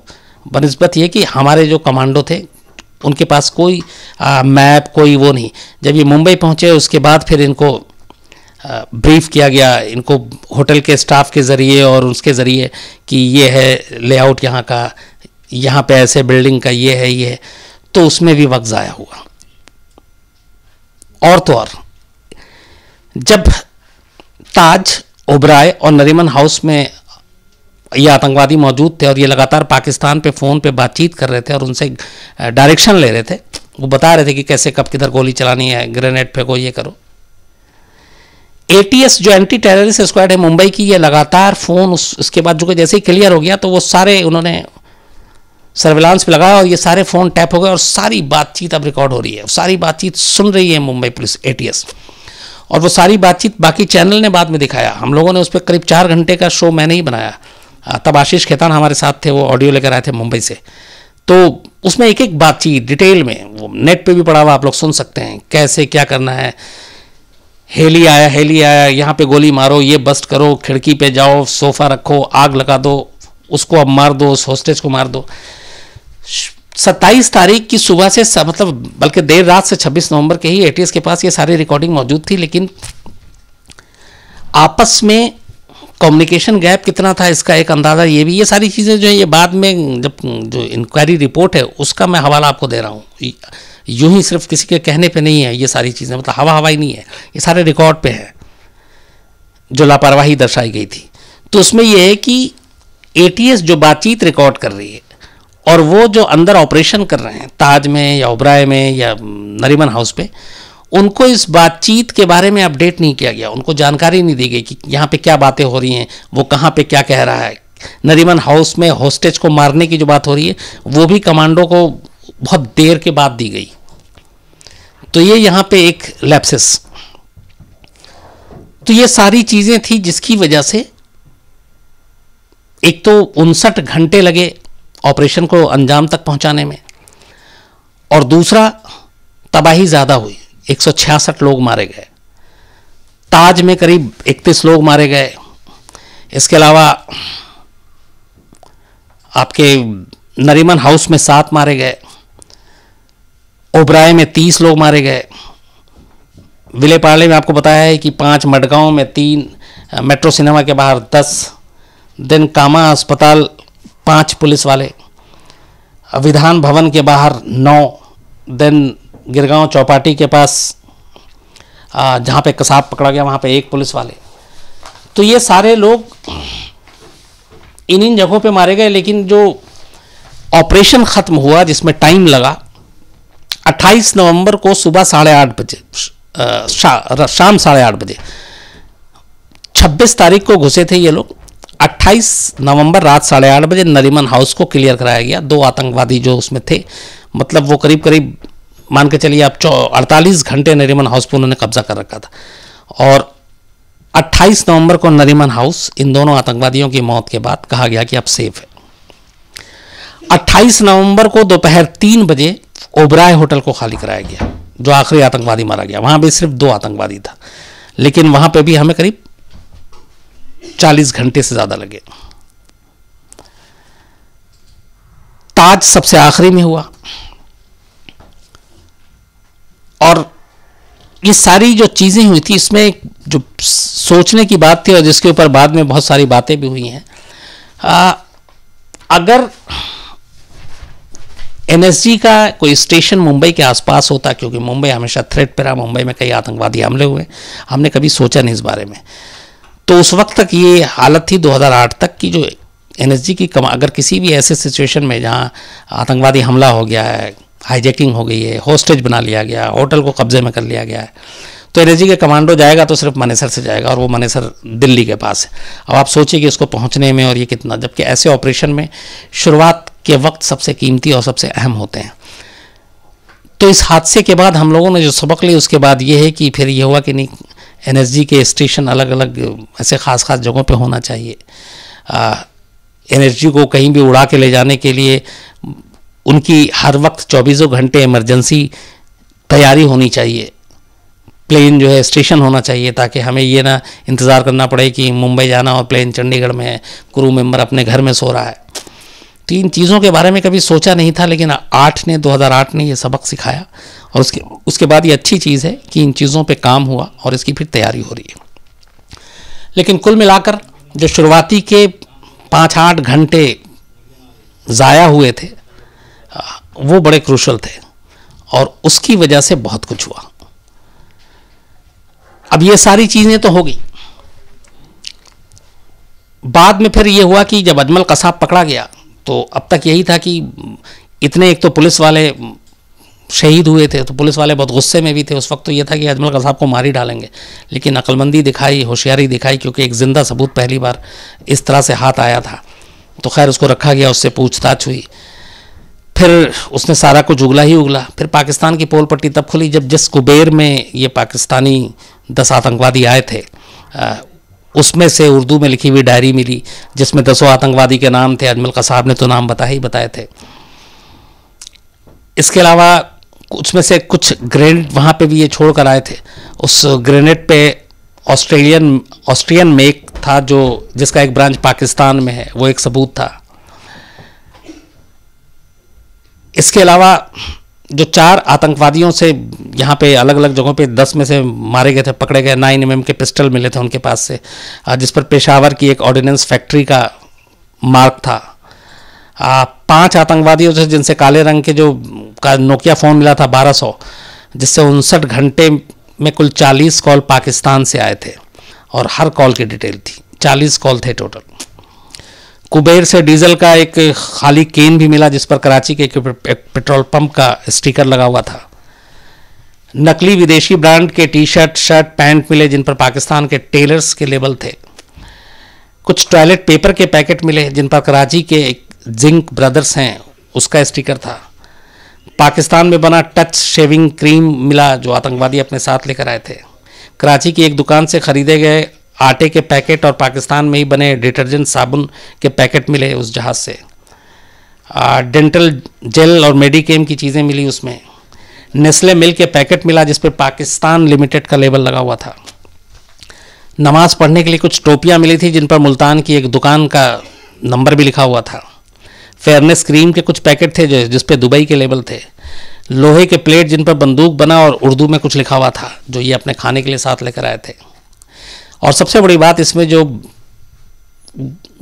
बनस्बत ये कि हमारे जो कमांडो थे उनके पास कोई आ, मैप कोई वो नहीं जब ये मुंबई पहुँचे उसके बाद फिर इनको आ, ब्रीफ किया गया इनको होटल के स्टाफ के ज़रिए और उसके ज़रिए कि ये है लेआउट यहाँ का यहाँ पे ऐसे बिल्डिंग का ये है ये तो उसमें भी वक्त ज़ाया हुआ और तो और जब ताज ओबराय और नरीमन हाउस में ये आतंकवादी मौजूद थे और ये लगातार पाकिस्तान पे फ़ोन पे बातचीत कर रहे थे और उनसे डायरेक्शन ले रहे थे वो बता रहे थे कि कैसे कब किधर गोली चलानी है ग्रेनेड फेंको ये करो एटीएस जो एंटी टेररिस्ट स्क्वाड है मुंबई की ये लगातार फ़ोन उस उसके बाद जो जैसे ही क्लियर हो गया तो वो सारे उन्होंने सर्विलांस पे लगा और ये सारे फ़ोन टैप हो गए और सारी बातचीत अब रिकॉर्ड हो रही है सारी बातचीत सुन रही है मुंबई पुलिस ए और वो सारी बातचीत बाकी चैनल ने बाद में दिखाया हम लोगों ने उस पर करीब चार घंटे का शो मैंने ही बनाया तब आशीष खेतान हमारे साथ थे वो ऑडियो लेकर आए थे मुंबई से तो उसमें एक एक बातचीत डिटेल में वो नेट पे भी पड़ा हुआ आप लोग सुन सकते हैं कैसे क्या करना है हेली आया हेली आया यहाँ पे गोली मारो ये बस्ट करो खिड़की पे जाओ सोफ़ा रखो आग लगा दो उसको अब मार दो उस होस्टेज को मार दो सत्ताईस तारीख की सुबह से मतलब बल्कि देर रात से 26 नवंबर के ही एटीएस के पास ये सारी रिकॉर्डिंग मौजूद थी लेकिन आपस में कम्युनिकेशन गैप कितना था इसका एक अंदाज़ा ये भी ये सारी चीज़ें जो है ये बाद में जब जो इंक्वायरी रिपोर्ट है उसका मैं हवाला आपको दे रहा हूँ यूँ ही सिर्फ किसी के कहने पे नहीं है ये सारी चीज़ें मतलब हवा हवाई नहीं है ये सारे रिकॉर्ड पे है जो लापरवाही दर्शाई गई थी तो उसमें यह है कि ए जो बातचीत रिकॉर्ड कर रही है और वो जो अंदर ऑपरेशन कर रहे हैं ताज में या ओबराय में या नरीमन हाउस पे उनको इस बातचीत के बारे में अपडेट नहीं किया गया उनको जानकारी नहीं दी गई कि यहाँ पे क्या बातें हो रही हैं वो कहाँ पे क्या कह रहा है नरीमन हाउस में होस्टेज को मारने की जो बात हो रही है वो भी कमांडो को बहुत देर के बाद दी गई तो ये यहाँ पे एक लैप्सिस तो ये सारी चीज़ें थी जिसकी वजह से एक तो उनसठ घंटे लगे ऑपरेशन को अंजाम तक पहुंचाने में और दूसरा तबाही ज़्यादा हुई एक लोग मारे गए ताज में करीब इकतीस लोग मारे गए इसके अलावा आपके नरीमन हाउस में सात मारे गए ओबराय में तीस लोग मारे गए पार्ले में आपको बताया है कि पांच मडगांव में तीन मेट्रो सिनेमा के बाहर दस दिन कामा अस्पताल पांच पुलिस वाले विधान भवन के बाहर नौ देन गिरगांव चौपाटी के पास जहाँ पे कसाब पकड़ा गया वहाँ पे एक पुलिस वाले तो ये सारे लोग इन इन जगहों पे मारे गए लेकिन जो ऑपरेशन ख़त्म हुआ जिसमें टाइम लगा 28 नवंबर को सुबह साढ़े आठ बजे शा, शाम साढ़े आठ बजे 26 तारीख को घुसे थे ये लोग 28 नवंबर रात साढ़े आठ बजे नरीमन हाउस को क्लियर कराया गया दो आतंकवादी जो उसमें थे मतलब वो करीब करीब मान के चलिए आप अड़तालीस घंटे नरीमन हाउस पर उन्होंने कब्जा कर रखा था और 28 नवंबर को नरीमन हाउस इन दोनों आतंकवादियों की मौत के बाद कहा गया कि अब सेफ है 28 नवंबर को दोपहर तीन बजे ओबराय होटल को खाली कराया गया जो आखिरी आतंकवादी मारा गया वहां भी सिर्फ दो आतंकवादी था लेकिन वहां पर भी हमें करीब 40 घंटे से ज़्यादा लगे ताज सबसे आखिरी में हुआ और ये सारी जो चीज़ें हुई थी इसमें जो सोचने की बात थी और जिसके ऊपर बाद में बहुत सारी बातें भी हुई हैं अगर एनएसजी का कोई स्टेशन मुंबई के आसपास होता क्योंकि मुंबई हमेशा थ्रेट पर रहा मुंबई में कई आतंकवादी हमले हुए हमने कभी सोचा नहीं इस बारे में तो उस वक्त तक ये हालत थी 2008 तक की जो एन की कमा अगर किसी भी ऐसे सिचुएशन में जहाँ आतंकवादी हमला हो गया है हाईजैकिंग हो गई है होस्टेज बना लिया गया होटल को कब्जे में कर लिया गया है तो एन के कमांडो जाएगा तो सिर्फ मनेसर से जाएगा और वो मनेसर दिल्ली के पास है अब आप सोचिए कि इसको पहुंचने में और ये कितना जबकि ऐसे ऑपरेशन में शुरुआत के वक्त सबसे कीमती और सबसे अहम होते हैं तो इस हादसे के बाद हम लोगों ने जो सबक ली उसके बाद ये है कि फिर ये हुआ कि नहीं एनएसजी के स्टेशन अलग अलग ऐसे ख़ास ख़ास जगहों पे होना चाहिए एनर्जी को कहीं भी उड़ा के ले जाने के लिए उनकी हर वक्त चौबीसों घंटे इमरजेंसी तैयारी होनी चाहिए प्लेन जो है स्टेशन होना चाहिए ताकि हमें ये ना इंतज़ार करना पड़े कि मुंबई जाना और प्लेन चंडीगढ़ में है क्रू मेंबर अपने घर में सो रहा है तीन चीज़ों के बारे में कभी सोचा नहीं था लेकिन आठ ने 2008 ने ये सबक सिखाया और उसके उसके बाद ये अच्छी चीज़ है कि इन चीज़ों पे काम हुआ और इसकी फिर तैयारी हो रही है लेकिन कुल मिलाकर जो शुरुआती के पाँच आठ घंटे ज़ाया हुए थे वो बड़े क्रूशल थे और उसकी वजह से बहुत कुछ हुआ अब ये सारी चीज़ें तो हो गई बाद में फिर ये हुआ कि जब अजमल कसाब पकड़ा गया तो अब तक यही था कि इतने एक तो पुलिस वाले शहीद हुए थे तो पुलिस वाले बहुत गुस्से में भी थे उस वक्त तो ये था कि अजमल का साहब को मार ही डालेंगे लेकिन अक़लमंदी दिखाई होशियारी दिखाई क्योंकि एक ज़िंदा सबूत पहली बार इस तरह से हाथ आया था तो खैर उसको रखा गया उससे पूछताछ हुई फिर उसने सारा कुछ उगला ही उगला फिर पाकिस्तान की पोल पट्टी तब खुली जब जिस कुबेर में ये पाकिस्तानी दस आतंकवादी आए थे उसमें से उर्दू में लिखी हुई डायरी मिली जिसमें दसों आतंकवादी के नाम थे अजमल कसाब ने तो नाम बता ही बताए थे इसके अलावा उसमें से कुछ ग्रेनेड वहाँ पे भी ये छोड़ कर आए थे उस ग्रेनेड पे ऑस्ट्रेलियन ऑस्ट्रियन मेक था जो जिसका एक ब्रांच पाकिस्तान में है वो एक सबूत था इसके अलावा जो चार आतंकवादियों से यहाँ पे अलग अलग जगहों पे दस में से मारे गए थे पकड़े गए नाइन एम के पिस्टल मिले थे उनके पास से जिस पर पेशावर की एक ऑर्डिनेंस फैक्ट्री का मार्क था पांच आतंकवादियों से जिनसे काले रंग के जो का नोकिया फ़ोन मिला था बारह सौ जिससे उनसठ घंटे में कुल चालीस कॉल पाकिस्तान से आए थे और हर कॉल की डिटेल थी चालीस कॉल थे टोटल कुबेर से डीजल का एक खाली केन भी मिला जिस पर कराची के एक पेट्रोल पंप का स्टिकर लगा हुआ था नकली विदेशी ब्रांड के टी शर्ट शर्ट पैंट मिले जिन पर पाकिस्तान के टेलर्स के लेबल थे कुछ टॉयलेट पेपर के पैकेट मिले जिन पर कराची के एक जिंक ब्रदर्स हैं उसका स्टिकर था पाकिस्तान में बना टच शेविंग क्रीम मिला जो आतंकवादी अपने साथ लेकर आए थे कराची की एक दुकान से खरीदे गए आटे के पैकेट और पाकिस्तान में ही बने डिटर्जेंट साबुन के पैकेट मिले उस जहाज़ से आ, डेंटल जेल और मेडिकेम की चीज़ें मिली उसमें नेस्ले मिल के पैकेट मिला जिस पर पाकिस्तान लिमिटेड का लेबल लगा हुआ था नमाज पढ़ने के लिए कुछ टोपियाँ मिली थी जिन पर मुल्तान की एक दुकान का नंबर भी लिखा हुआ था फेयरनेस क्रीम के कुछ पैकेट थे जो जिस पर दुबई के लेबल थे लोहे के प्लेट जिन पर बंदूक बना और उर्दू में कुछ लिखा हुआ था जो ये अपने खाने के लिए साथ लेकर आए थे और सबसे बड़ी बात इसमें जो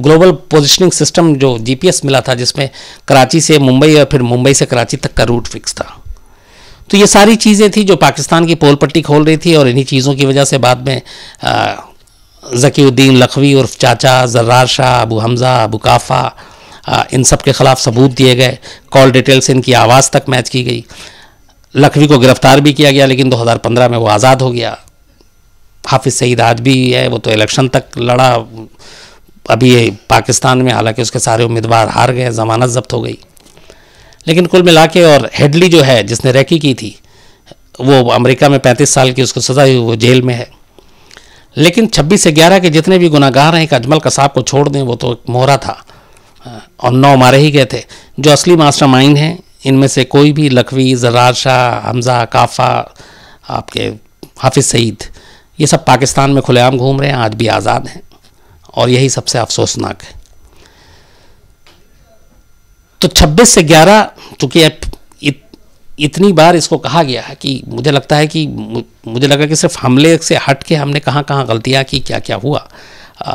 ग्लोबल पोजिशनिंग सिस्टम जो जीपीएस मिला था जिसमें कराची से मुंबई और फिर मुंबई से कराची तक का रूट फिक्स था तो ये सारी चीज़ें थी जो पाकिस्तान की पोल पट्टी खोल रही थी और इन्हीं चीज़ों की वजह से बाद में जकीउद्दीन लखवी और चाचा जर्रार शाह अबू हमज़ा अबू काफ़ा इन सब के ख़िलाफ़ सबूत दिए गए कॉल डिटेल्स इनकी आवाज़ तक मैच की गई लखवी को गिरफ़्तार भी किया गया लेकिन 2015 में वो आज़ाद हो गया हाफिज़ सईद आज भी है वो तो इलेक्शन तक लड़ा अभी ये पाकिस्तान में हालांकि उसके सारे उम्मीदवार हार गए जमानत जब्त हो गई लेकिन कुल मिला के और हेडली जो है जिसने रैकी की थी वो अमेरिका में पैंतीस साल की उसको सज़ा हुई वो जेल में है लेकिन छब्बीस से ग्यारह के जितने भी गुनागार हैं एक अजमल कसाब को छोड़ दें वो तो एक मोहरा था और नौ मारे ही गए थे जो असली मास्टर माइंड हैं इनमें से कोई भी लखवी जरार शाह हमजा काफ़ा आपके हाफिज़ सईद ये सब पाकिस्तान में खुलेआम घूम रहे हैं आज भी आज़ाद हैं और यही सबसे अफसोसनाक है तो 26 से 11 चूंकि इत, इतनी बार इसको कहा गया है कि मुझे लगता है कि मुझे लगा कि सिर्फ हमले से हट के हमने कहाँ कहाँ गलतियाँ की क्या क्या हुआ आ,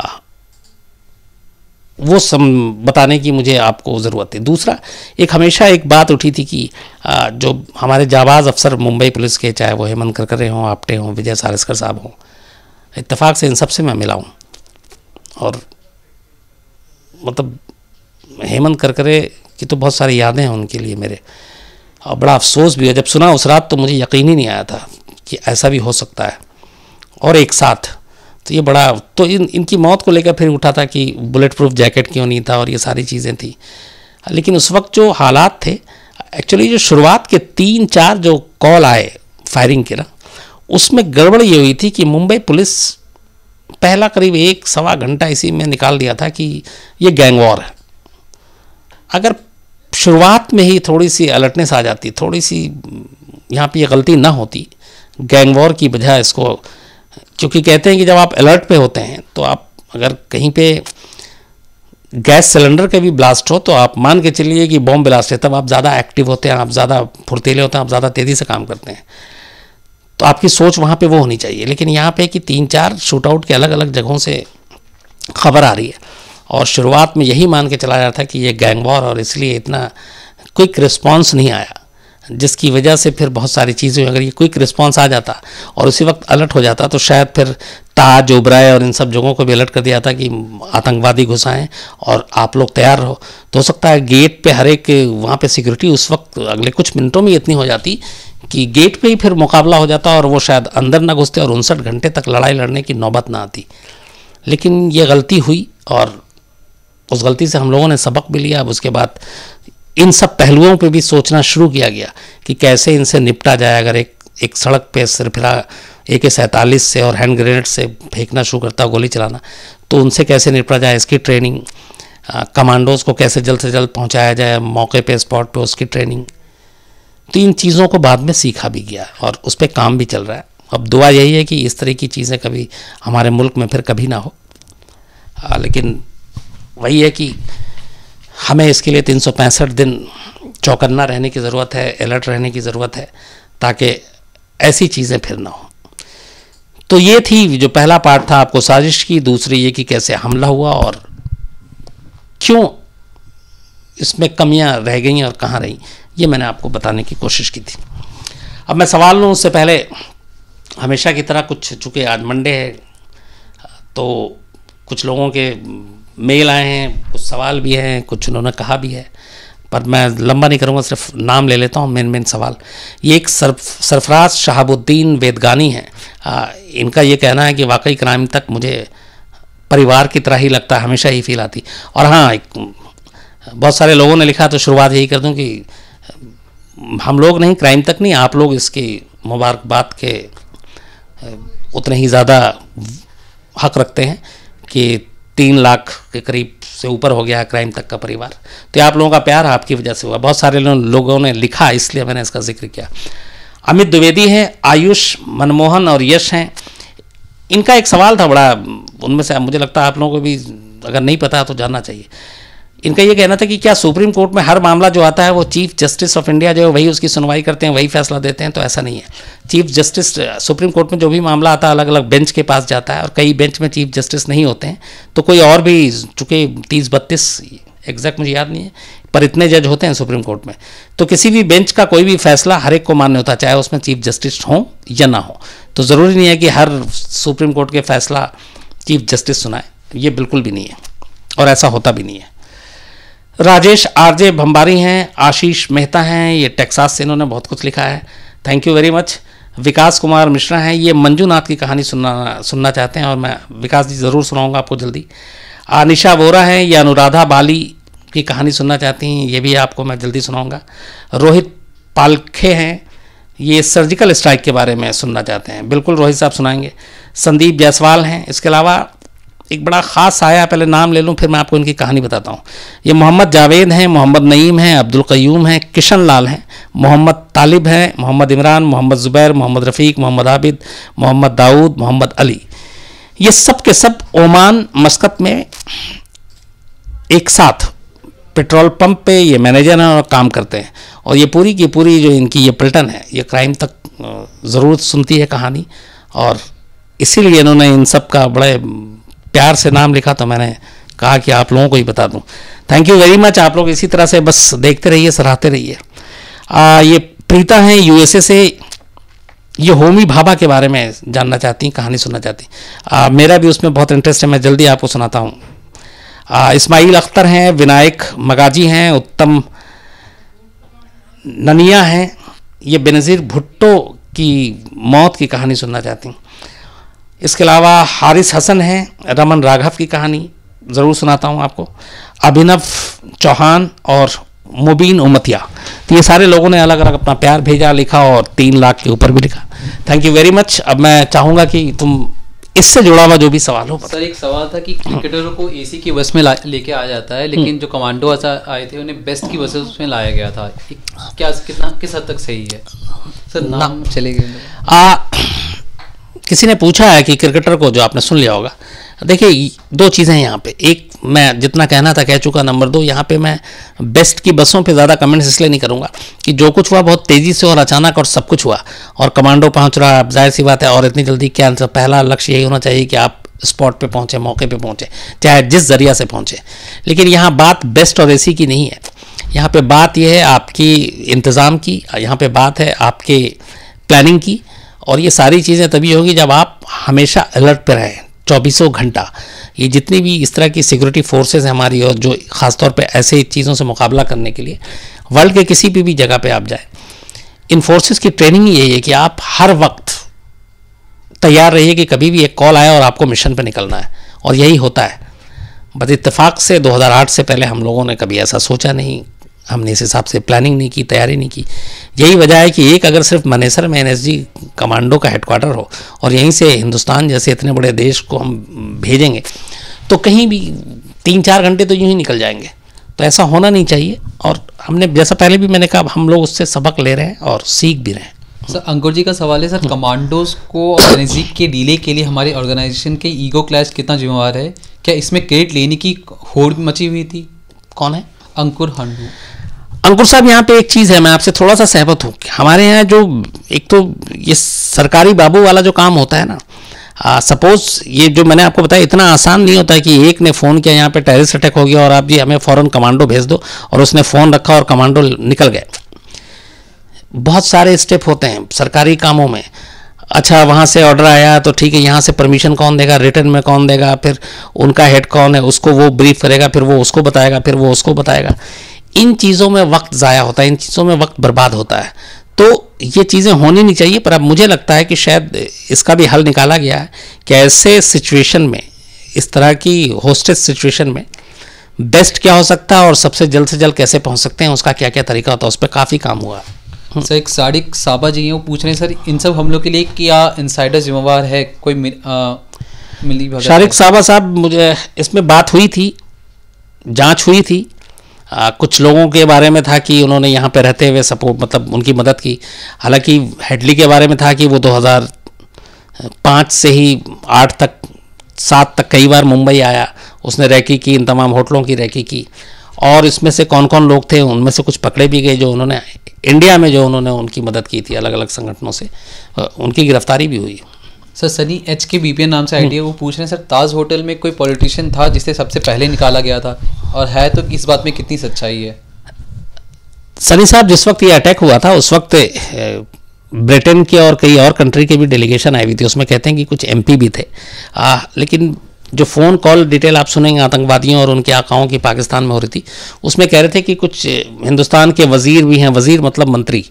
वो सम बताने की मुझे आपको ज़रूरत है दूसरा एक हमेशा एक बात उठी थी कि जो हमारे जाबाज अफसर मुंबई पुलिस के चाहे वो हेमंत करकरे हों आपटे हों विजय सारस्कर साहब हों इतफाक़ से इन सब से मैं मिला हूँ और मतलब हेमंत करकरे की तो बहुत सारी यादें हैं उनके लिए मेरे और बड़ा अफसोस भी है जब सुना उस रात तो मुझे यकीन ही नहीं आया था कि ऐसा भी हो सकता है और एक साथ तो ये बड़ा तो इन इनकी मौत को लेकर फिर उठा था कि बुलेट प्रूफ जैकेट क्यों नहीं था और ये सारी चीज़ें थी लेकिन उस वक्त जो हालात थे एक्चुअली जो शुरुआत के तीन चार जो कॉल आए फायरिंग के ना उसमें गड़बड़ ये हुई थी कि मुंबई पुलिस पहला करीब एक सवा घंटा इसी में निकाल दिया था कि ये गैंग वॉर है अगर शुरुआत में ही थोड़ी सी अलर्टनेस आ जाती थोड़ी सी यहाँ पे ये गलती ना होती गैंग वॉर की बजाय इसको क्योंकि कहते हैं कि जब आप अलर्ट पे होते हैं तो आप अगर कहीं पे गैस सिलेंडर का भी ब्लास्ट हो तो आप मान के चलिए कि बॉम्ब ब्लास्ट है तब आप ज़्यादा एक्टिव होते हैं आप ज़्यादा फुर्तीले होते हैं आप ज़्यादा तेज़ी से काम करते हैं तो आपकी सोच वहाँ पे वो होनी चाहिए लेकिन यहाँ पे कि तीन चार शूटआउट के अलग अलग जगहों से खबर आ रही है और शुरुआत में यही मान के चला जाता था कि ये गैंगवॉर और इसलिए इतना क्विक रिस्पॉन्स नहीं आया जिसकी वजह से फिर बहुत सारी चीज़ें अगर ये क्विक रिस्पॉन्स आ जाता और उसी वक्त अलर्ट हो जाता तो शायद फिर ताज उबराए और इन सब जगहों को भी अलर्ट कर दिया था कि आतंकवादी घुस आएँ और आप लोग तैयार रहो तो हो सकता है गेट पे हर एक वहाँ पे सिक्योरिटी उस वक्त अगले कुछ मिनटों में इतनी हो जाती कि गेट पर ही फिर मुकाबला हो जाता और वो शायद अंदर ना घुसते और उनसठ घंटे तक लड़ाई लड़ने की नौबत ना आती लेकिन ये गलती हुई और उस गलती से हम लोगों ने सबक भी लिया अब उसके बाद इन सब पहलुओं पे भी सोचना शुरू किया गया कि कैसे इनसे निपटा जाए अगर एक एक सड़क पे फिरा ए के सैंतालीस से और हैंड ग्रेनेड से फेंकना शुरू करता गोली चलाना तो उनसे कैसे निपटा जाए इसकी ट्रेनिंग कमांडोज़ को कैसे जल्द से जल्द पहुंचाया जाए मौके पे स्पॉट पे उसकी ट्रेनिंग तो इन चीज़ों को बाद में सीखा भी गया और उस पर काम भी चल रहा है अब दुआ यही है कि इस तरह की चीज़ें कभी हमारे मुल्क में फिर कभी ना हो आ, लेकिन वही है कि हमें इसके लिए तीन दिन चौकन्ना रहने की ज़रूरत है अलर्ट रहने की ज़रूरत है ताकि ऐसी चीज़ें फिर ना हो तो ये थी जो पहला पार्ट था आपको साजिश की दूसरी ये कि कैसे हमला हुआ और क्यों इसमें कमियां रह गई और कहाँ रहीं ये मैंने आपको बताने की कोशिश की थी अब मैं सवाल लूँ उससे पहले हमेशा की तरह कुछ चूँकि आज मंडे है तो कुछ लोगों के मेल आए हैं कुछ सवाल भी हैं कुछ उन्होंने कहा भी है पर मैं लंबा नहीं करूँगा सिर्फ नाम ले लेता हूँ मेन मेन सवाल ये एक सरफराज शहाबुद्दीन वेदगानी हैं इनका ये कहना है कि वाकई क्राइम तक मुझे परिवार की तरह ही लगता है हमेशा ही फील आती और हाँ एक बहुत सारे लोगों ने लिखा तो शुरुआत यही कर दूँ कि हम लोग नहीं क्राइम तक नहीं आप लोग इसकी मुबारकबाद के उतने ही ज़्यादा हक रखते हैं कि तीन लाख के करीब से ऊपर हो गया है क्राइम तक का परिवार तो आप लोगों का प्यार आपकी वजह से हुआ बहुत सारे लोगों ने लिखा इसलिए मैंने इसका जिक्र किया अमित द्विवेदी हैं आयुष मनमोहन और यश हैं इनका एक सवाल था बड़ा उनमें से मुझे लगता है आप लोगों को भी अगर नहीं पता तो जानना चाहिए इनका यह कहना था कि क्या सुप्रीम कोर्ट में हर मामला जो आता है वो चीफ जस्टिस ऑफ इंडिया जो है वही उसकी सुनवाई करते हैं वही फैसला देते हैं तो ऐसा नहीं है चीफ जस्टिस सुप्रीम कोर्ट में जो भी मामला आता है अलग अलग बेंच के पास जाता है और कई बेंच में चीफ जस्टिस नहीं होते हैं तो कोई और भी चूँकि तीस बत्तीस एग्जैक्ट मुझे याद नहीं है पर इतने जज होते हैं सुप्रीम कोर्ट में तो किसी भी बेंच का कोई भी फैसला हर एक को मान्य होता है चाहे उसमें चीफ जस्टिस हो या ना हो तो ज़रूरी नहीं है कि हर सुप्रीम कोर्ट के फैसला चीफ जस्टिस सुनाए ये बिल्कुल भी नहीं है और ऐसा होता भी नहीं है राजेश आरजे भंबारी हैं आशीष मेहता हैं ये टेक्सास से इन्होंने बहुत कुछ लिखा है thank you very much Vikas Kumar Mishra हैं ये मंजूनाथ की कहानी सुनना सुनना चाहते हैं और मैं विकास जी ज़रूर सुनाऊंगा आपको जल्दी आनिशा वोरा हैं ये अनुराधा बाली की कहानी सुनना चाहती हैं ये भी आपको मैं जल्दी सुनाऊंगा रोहित पालखे हैं ये सर्जिकल स्ट्राइक के बारे में सुनना चाहते हैं बिल्कुल रोहित साहब सुनाएंगे संदीप जायसवाल हैं इसके अलावा एक बड़ा ख़ास आया पहले नाम ले लूँ फिर मैं आपको इनकी कहानी बताता हूँ ये मोहम्मद जावेद हैं मोहम्मद नईम हैं अब्दुल क़यूम हैं किशन लाल हैं मोहम्मद तालिब हैं मोहम्मद इमरान मोहम्मद ज़ुबैर मोहम्मद रफ़ीक मोहम्मद आबिद मोहम्मद दाऊद मोहम्मद अली ये सब के सब ओमान मस्कत में एक साथ पेट्रोल पंप पे ये मैनेजर हैं और काम करते हैं और ये पूरी की पूरी जो इनकी ये पलटन है ये क्राइम तक ज़रूर सुनती है कहानी और इसीलिए इन्होंने इन सब का बड़े प्यार से नाम लिखा तो मैंने कहा कि आप लोगों को ही बता दूं थैंक यू वेरी मच आप लोग इसी तरह से बस देखते रहिए सराहते रहिए ये प्रीता हैं यूएसए से ये होमी भाभा के बारे में जानना चाहती हैं कहानी सुनना चाहती आ, मेरा भी उसमें बहुत इंटरेस्ट है मैं जल्दी आपको सुनाता हूँ इस्माइल अख्तर हैं विनायक मगाजी हैं उत्तम ननिया हैं ये बेनज़ीर भुट्टो की मौत की कहानी सुनना चाहती हूँ इसके अलावा हारिस हसन है रमन राघव की कहानी ज़रूर सुनाता हूँ आपको अभिनव चौहान और मुबीन उमतिया तो ये सारे लोगों ने अलग अलग अपना प्यार भेजा लिखा और तीन लाख के ऊपर भी लिखा थैंक यू वेरी मच अब मैं चाहूँगा कि तुम इससे जुड़ा हुआ जो भी सवाल हो सर एक सवाल था कि क्रिकेटरों को एसी की बस में लेके आ जाता है लेकिन हम्म। जो कमांडो आए थे उन्हें बेस्ट की बस उसमें लाया गया था क्या कितना किस हद तक सही है सर नाम ना, चले गए किसी ने पूछा है कि क्रिकेटर को जो आपने सुन लिया होगा देखिए दो चीज़ें यहाँ पे एक मैं जितना कहना था कह चुका नंबर दो यहाँ पे मैं बेस्ट की बसों पे ज़्यादा कमेंट्स इसलिए नहीं करूँगा कि जो कुछ हुआ बहुत तेज़ी से और अचानक और सब कुछ हुआ और कमांडो पहुँच रहा जाहिर सी बात है और इतनी जल्दी क्या आंसर पहला लक्ष्य यही होना चाहिए कि आप स्पॉट पे पहुँचे मौके पे पहुँचे चाहे जिस जरिया से पहुँचे लेकिन यहाँ बात बेस्ट और ए की नहीं है यहाँ पर बात यह है आपकी इंतज़ाम की यहाँ पर बात है आपके प्लानिंग की और ये सारी चीज़ें तभी होगी जब आप हमेशा अलर्ट पर रहें चौबीसों घंटा ये जितनी भी इस तरह की सिक्योरिटी फोर्सेज हमारी और जो ख़ासतौर पर ऐसे चीज़ों से मुकाबला करने के लिए वर्ल्ड के किसी भी, भी जगह पर आप जाएँ इन फोर्सेस की ट्रेनिंग यही है कि आप हर वक्त तैयार रहिए कि कभी भी एक कॉल आया और आपको मिशन पर निकलना है और यही होता है बद इतफाक़ से 2008 से पहले हम लोगों ने कभी ऐसा सोचा नहीं हमने इस हिसाब से प्लानिंग नहीं की तैयारी नहीं की यही वजह है कि एक अगर सिर्फ मनेसर में एनएसजी कमांडो का हेडक्वार्टर हो और यहीं से हिंदुस्तान जैसे इतने बड़े देश को हम भेजेंगे तो कहीं भी तीन चार घंटे तो यूँ ही निकल जाएंगे तो ऐसा होना नहीं चाहिए और हमने जैसा पहले भी मैंने कहा हम लोग उससे सबक ले रहे हैं और सीख भी रहे हैं सर अंकुर जी का सवाल है सर कमांडोज को और एनएसजी के डीले के लिए हमारे ऑर्गेनाइजेशन के ईगो क्लैश कितना जिम्मेवार है क्या इसमें क्रेडिट लेने की होड़ मची हुई थी कौन है अंकुर हंडू अंकुर साहब यहाँ पे एक चीज़ है मैं आपसे थोड़ा सा सहमत हूँ हमारे यहाँ जो एक तो ये सरकारी बाबू वाला जो काम होता है ना सपोज ये जो मैंने आपको बताया इतना आसान नहीं होता है कि एक ने फ़ोन किया यहाँ पे टेररिस्ट अटैक हो गया और आप जी हमें फ़ौरन कमांडो भेज दो और उसने फ़ोन रखा और कमांडो निकल गए बहुत सारे स्टेप होते हैं सरकारी कामों में अच्छा वहाँ से ऑर्डर आया तो ठीक है यहाँ से परमिशन कौन देगा रिटर्न में कौन देगा फिर उनका हेड कौन है उसको वो ब्रीफ करेगा फिर वो उसको बताएगा फिर वो उसको बताएगा इन चीज़ों में वक्त ज़ाया होता है इन चीज़ों में वक्त बर्बाद होता है तो ये चीज़ें होनी नहीं चाहिए पर अब मुझे लगता है कि शायद इसका भी हल निकाला गया है कि ऐसे सिचुएशन में इस तरह की होस्टेज सिचुएशन में बेस्ट क्या हो सकता है और सबसे जल्द से जल्द कैसे पहुंच सकते हैं उसका क्या क्या तरीका होता है उस पर काफ़ी काम हुआ हम्म। सर एक साड़ी साबा जी हैं वो पूछ रहे हैं सर इन सब हमलों के लिए क्या इनसाइडर जिम्मेवार है कोई मिल, आ, मिली शारिक साबा साहब मुझे इसमें बात हुई थी जांच हुई थी आ, कुछ लोगों के बारे में था कि उन्होंने यहाँ पे रहते हुए सपोर्ट मतलब उनकी मदद की हालांकि हेडली के बारे में था कि वो 2005 से ही आठ तक सात तक कई बार मुंबई आया उसने रैकी की इन तमाम होटलों की रैकी की और इसमें से कौन कौन लोग थे उनमें से कुछ पकड़े भी गए जो उन्होंने इंडिया में जो उन्होंने उनकी मदद की थी अलग अलग संगठनों से उनकी गिरफ्तारी भी हुई sir Sunny H K B नाम से आईडी है वो पूछ रहे हैं सर ताज होटल में कोई पॉलिटिशियन था जिसे सबसे पहले निकाला गया था और है तो इस बात में कितनी सच्चाई है सनी साहब जिस वक्त ये अटैक हुआ था उस वक्त ब्रिटेन के और कई और कंट्री के भी डेलीगेशन आई हुई थी उसमें कहते हैं कि कुछ एमपी भी थे आ, लेकिन जो फ़ोन कॉल डिटेल आप सुनेंगे आतंकवादियों और उनके आकाओं की पाकिस्तान में हो रही थी उसमें कह रहे थे कि कुछ हिंदुस्तान के वज़ीर भी हैं वज़ीर मतलब मंत्री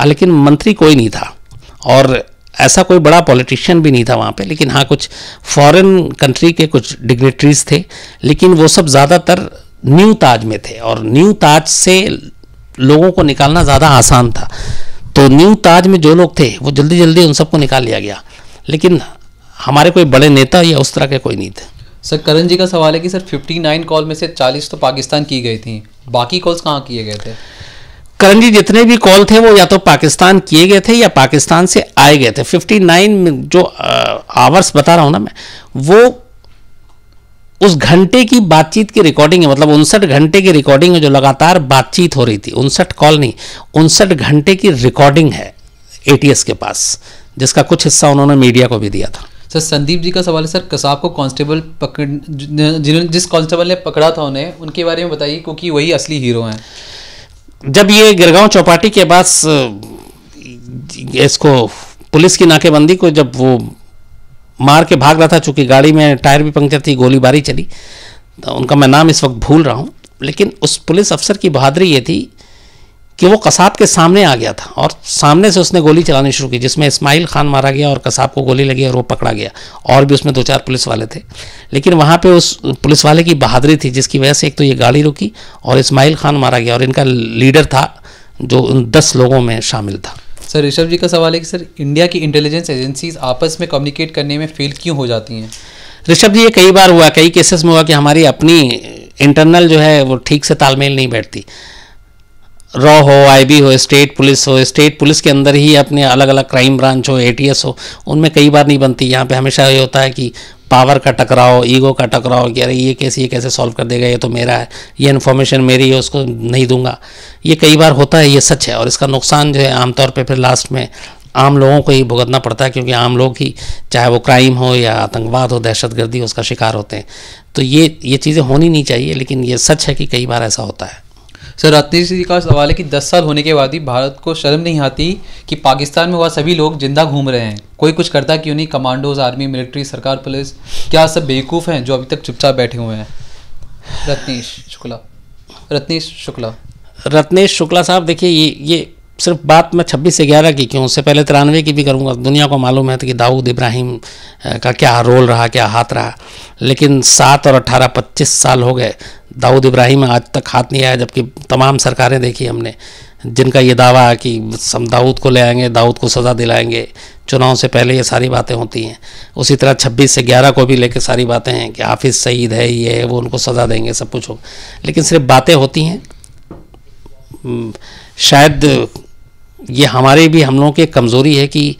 आ, लेकिन मंत्री कोई नहीं था और ऐसा कोई बड़ा पॉलिटिशियन भी नहीं था वहाँ पे लेकिन हाँ कुछ फॉरेन कंट्री के कुछ डिग्नेटरीज थे लेकिन वो सब ज़्यादातर न्यू ताज में थे और न्यू ताज से लोगों को निकालना ज़्यादा आसान था तो न्यू ताज में जो लोग थे वो जल्दी जल्दी उन सबको निकाल लिया गया लेकिन हमारे कोई बड़े नेता या उस तरह के कोई नहीं थे सर करण जी का सवाल है कि सर 59 कॉल में से 40 तो पाकिस्तान की गई थी बाकी कॉल्स कहाँ किए गए थे जी जितने भी कॉल थे वो या तो पाकिस्तान किए गए थे या पाकिस्तान से आए गए थे 59 जो आवर्स बता रहा हूं ना मैं वो उस घंटे की बातचीत की रिकॉर्डिंग है मतलब उनसठ घंटे की रिकॉर्डिंग है जो लगातार बातचीत हो रही थी उनसठ कॉल नहीं उनसठ घंटे की रिकॉर्डिंग है एटीएस के पास जिसका कुछ हिस्सा उन्होंने मीडिया को भी दिया था सर संदीप जी का सवाल है सर कसाब को कांस्टेबल पकड़ जिन्होंने जिस कांस्टेबल ने पकड़ा था उन्हें उनके बारे में बताइए क्योंकि वही असली हीरो हैं जब ये गिरगांव चौपाटी के पास इसको पुलिस की नाकेबंदी को जब वो मार के भाग रहा था चूँकि गाड़ी में टायर भी पंक्चर थी गोलीबारी चली तो उनका मैं नाम इस वक्त भूल रहा हूँ लेकिन उस पुलिस अफसर की बहादरी ये थी कि वो कसाब के सामने आ गया था और सामने से उसने गोली चलानी शुरू की जिसमें इस्माइल खान मारा गया और कसाब को गोली लगी और वो पकड़ा गया और भी उसमें दो चार पुलिस वाले थे लेकिन वहाँ पे उस पुलिस वाले की बहादुरी थी जिसकी वजह से एक तो ये गाड़ी रुकी और इस्माइल खान मारा गया और इनका लीडर था जो उन दस लोगों में शामिल था सर ऋषभ जी का सवाल है कि सर इंडिया की इंटेलिजेंस एजेंसीज आपस में कम्युनिकेट करने में फेल क्यों हो जाती हैं ऋषभ जी ये कई बार हुआ कई केसेस में हुआ कि हमारी अपनी इंटरनल जो है वो ठीक से तालमेल नहीं बैठती रॉ हो आईबी हो स्टेट पुलिस हो स्टेट पुलिस के अंदर ही अपने अलग अलग क्राइम ब्रांच हो एटीएस हो उनमें कई बार नहीं बनती यहाँ पे हमेशा ये होता है कि पावर का टकराव ईगो का टकराव कि अरे ये कैसे ये कैसे सॉल्व कर देगा ये तो मेरा है ये इन्फॉर्मेशन मेरी है उसको नहीं दूंगा ये कई बार होता है ये सच है और इसका नुकसान जो है आमतौर पर फिर लास्ट में आम लोगों को ही भुगतना पड़ता है क्योंकि आम लोग ही चाहे वो क्राइम हो या आतंकवाद हो दहशतगर्दी उसका शिकार होते हैं तो ये ये चीज़ें होनी नहीं चाहिए लेकिन ये सच है कि कई बार ऐसा होता है सर रत्नेश जी का सवाल है कि 10 साल होने के बाद ही भारत को शर्म नहीं आती कि पाकिस्तान में वह सभी लोग जिंदा घूम रहे हैं कोई कुछ करता क्यों नहीं कमांडोज आर्मी मिलिट्री सरकार पुलिस क्या सब बेवकूफ़ हैं जो अभी तक चुपचाप बैठे हुए हैं रत्नीश शुक्ला रत्नेश शुक्ला रत्नेश शुक्ला साहब देखिए ये ये सिर्फ बात मैं छब्बीस से ग्यारह की क्यों उससे पहले तिरानवे की भी करूँगा दुनिया को मालूम है तो कि दाऊद इब्राहिम का क्या रोल रहा क्या हाथ रहा लेकिन सात और अट्ठारह पच्चीस साल हो गए दाऊद इब्राहिम आज तक हाथ नहीं आया जबकि तमाम सरकारें देखी हमने जिनका ये दावा कि हम दाऊद को ले आएंगे दाऊद को सज़ा दिलाएंगे चुनाव से पहले ये सारी बातें होती हैं उसी तरह 26 से 11 को भी लेकर सारी बातें हैं कि हाफिज़ सईद है ये है वो उनको सज़ा देंगे सब कुछ हो लेकिन सिर्फ बातें होती हैं शायद ये हमारे भी हम लोगों की कमज़ोरी है कि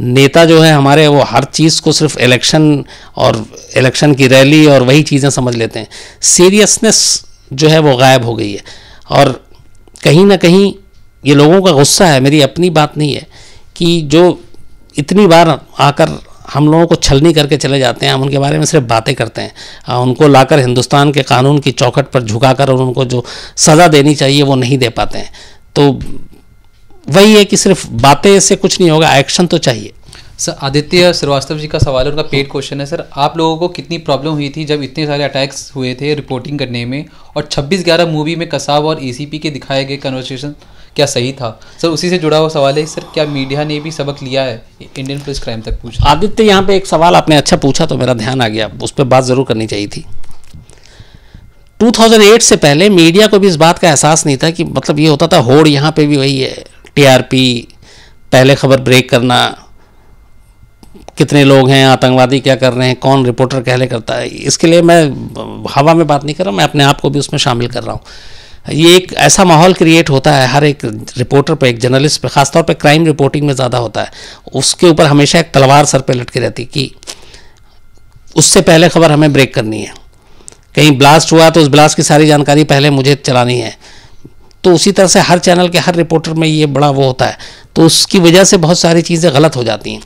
नेता जो है हमारे वो हर चीज़ को सिर्फ इलेक्शन और इलेक्शन की रैली और वही चीज़ें समझ लेते हैं सीरियसनेस जो है वो गायब हो गई है और कहीं ना कहीं ये लोगों का गुस्सा है मेरी अपनी बात नहीं है कि जो इतनी बार आकर हम लोगों को छलनी करके चले जाते हैं हम उनके बारे में सिर्फ बातें करते हैं उनको लाकर हिंदुस्तान के कानून की चौखट पर झुकाकर और उनको जो सज़ा देनी चाहिए वो नहीं दे पाते हैं तो वही है कि सिर्फ बातें से कुछ नहीं होगा एक्शन तो चाहिए सर आदित्य श्रीवास्तव जी का सवाल है उनका पेड क्वेश्चन है सर आप लोगों को कितनी प्रॉब्लम हुई थी जब इतने सारे अटैक्स हुए थे रिपोर्टिंग करने में और 26 ग्यारह मूवी में कसाब और एसीपी के दिखाए गए कन्वर्सेशन क्या सही था सर उसी से जुड़ा हुआ सवाल है सर क्या मीडिया ने भी सबक लिया है इंडियन पुलिस क्राइम तक पूछा आदित्य यहाँ पे एक सवाल आपने अच्छा पूछा तो मेरा ध्यान आ गया उस पर बात ज़रूर करनी चाहिए थी 2008 से पहले मीडिया को भी इस बात का एहसास नहीं था कि मतलब ये होता था होड़ यहाँ पे भी वही है टीआरपी पहले खबर ब्रेक करना कितने लोग हैं आतंकवादी क्या कर रहे हैं कौन रिपोर्टर कहले करता है इसके लिए मैं हवा में बात नहीं कर रहा मैं अपने आप को भी उसमें शामिल कर रहा हूँ ये एक ऐसा माहौल क्रिएट होता है हर एक रिपोर्टर पे एक जर्नलिस्ट पे खासतौर पे क्राइम रिपोर्टिंग में ज़्यादा होता है उसके ऊपर हमेशा एक तलवार सर पे लटके रहती कि उससे पहले खबर हमें ब्रेक करनी है कहीं ब्लास्ट हुआ तो उस ब्लास्ट की सारी जानकारी पहले मुझे चलानी है तो उसी तरह से हर चैनल के हर रिपोर्टर में ये बड़ा वो होता है तो उसकी वजह से बहुत सारी चीज़ें गलत हो जाती हैं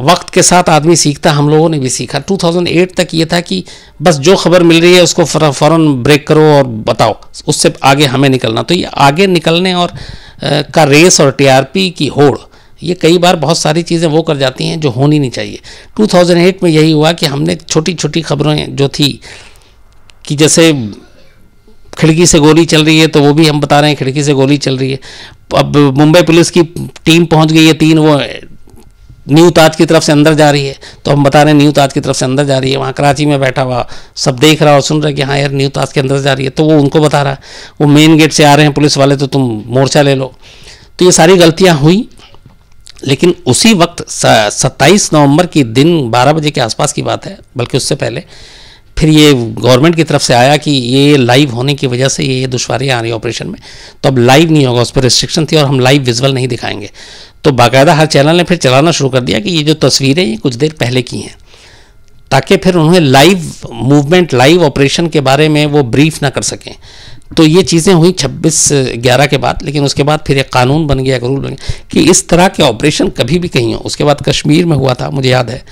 वक्त के साथ आदमी सीखता हम लोगों ने भी सीखा 2008 तक ये था कि बस जो खबर मिल रही है उसको फ़ौर ब्रेक करो और बताओ उससे आगे हमें निकलना तो ये आगे निकलने और आ, का रेस और टीआरपी की होड़ ये कई बार बहुत सारी चीज़ें वो कर जाती हैं जो होनी नहीं चाहिए 2008 में यही हुआ कि हमने छोटी छोटी खबरें जो थी कि जैसे खिड़की से गोली चल रही है तो वो भी हम बता रहे हैं खिड़की से गोली चल रही है अब मुंबई पुलिस की टीम पहुंच गई है तीन वो न्यू ताज की तरफ से अंदर जा रही है तो हम बता रहे हैं न्यू ताज की तरफ से अंदर जा रही है वहाँ कराची में बैठा हुआ सब देख रहा और सुन रहा है कि हाँ यार न्यू ताज के अंदर जा रही है तो वो उनको बता रहा है वो मेन गेट से आ रहे हैं पुलिस वाले तो तुम मोर्चा ले लो तो ये सारी गलतियाँ हुई लेकिन उसी वक्त सत्ताईस नवंबर की दिन बारह बजे के आसपास की बात है बल्कि उससे पहले फिर ये गवर्नमेंट की तरफ से आया कि ये लाइव होने की वजह से ये दुशारियाँ आ रही है ऑपरेशन में तो अब लाइव नहीं होगा उस पर रिस्ट्रिक्शन थी और हम लाइव विजुअल नहीं दिखाएंगे तो बाकायदा हर चैनल ने फिर चलाना शुरू कर दिया कि ये जो तस्वीरें ये कुछ देर पहले की हैं ताकि फिर उन्हें लाइव मूवमेंट लाइव ऑपरेशन के बारे में वो ब्रीफ ना कर सकें तो ये चीज़ें हुई 26 ग्यारह के बाद लेकिन उसके बाद फिर एक कानून बन गया एक रूल बन गया कि इस तरह के ऑपरेशन कभी भी कहीं हो उसके बाद कश्मीर में हुआ था मुझे याद है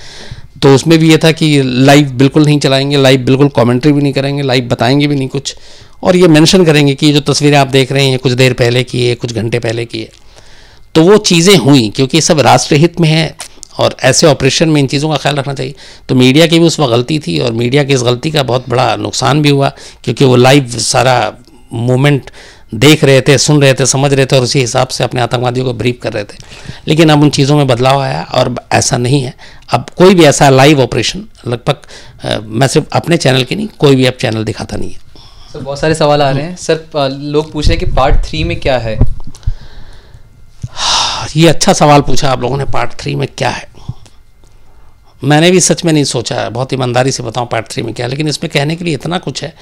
तो उसमें भी ये था कि लाइव बिल्कुल नहीं चलाएंगे लाइव बिल्कुल कमेंट्री भी नहीं करेंगे लाइव बताएंगे भी नहीं कुछ और ये मेंशन करेंगे कि जो तस्वीरें आप देख रहे हैं कुछ देर पहले की है कुछ घंटे पहले की है तो वो चीज़ें हुई क्योंकि ये सब राष्ट्रहित में है और ऐसे ऑपरेशन में इन चीज़ों का ख्याल रखना चाहिए तो मीडिया की भी उस वक्त गलती थी और मीडिया की इस गलती का बहुत बड़ा नुकसान भी हुआ क्योंकि वो लाइव सारा मोमेंट देख रहे थे सुन रहे थे समझ रहे थे और उसी हिसाब से अपने आतंकवादियों को ब्रीफ कर रहे थे लेकिन अब उन चीज़ों में बदलाव आया और ऐसा नहीं है अब कोई भी ऐसा लाइव ऑपरेशन लगभग मैं सिर्फ अपने चैनल के नहीं कोई भी अब चैनल दिखाता नहीं है सर बहुत सारे सवाल आ रहे हैं सर लोग पूछ रहे हैं कि पार्ट थ्री में क्या है ये अच्छा सवाल पूछा आप लोगों ने पार्ट थ्री में क्या है मैंने भी सच में नहीं सोचा बहुत ईमानदारी से बताऊं पार्ट थ्री में क्या है लेकिन इसमें कहने के लिए इतना कुछ है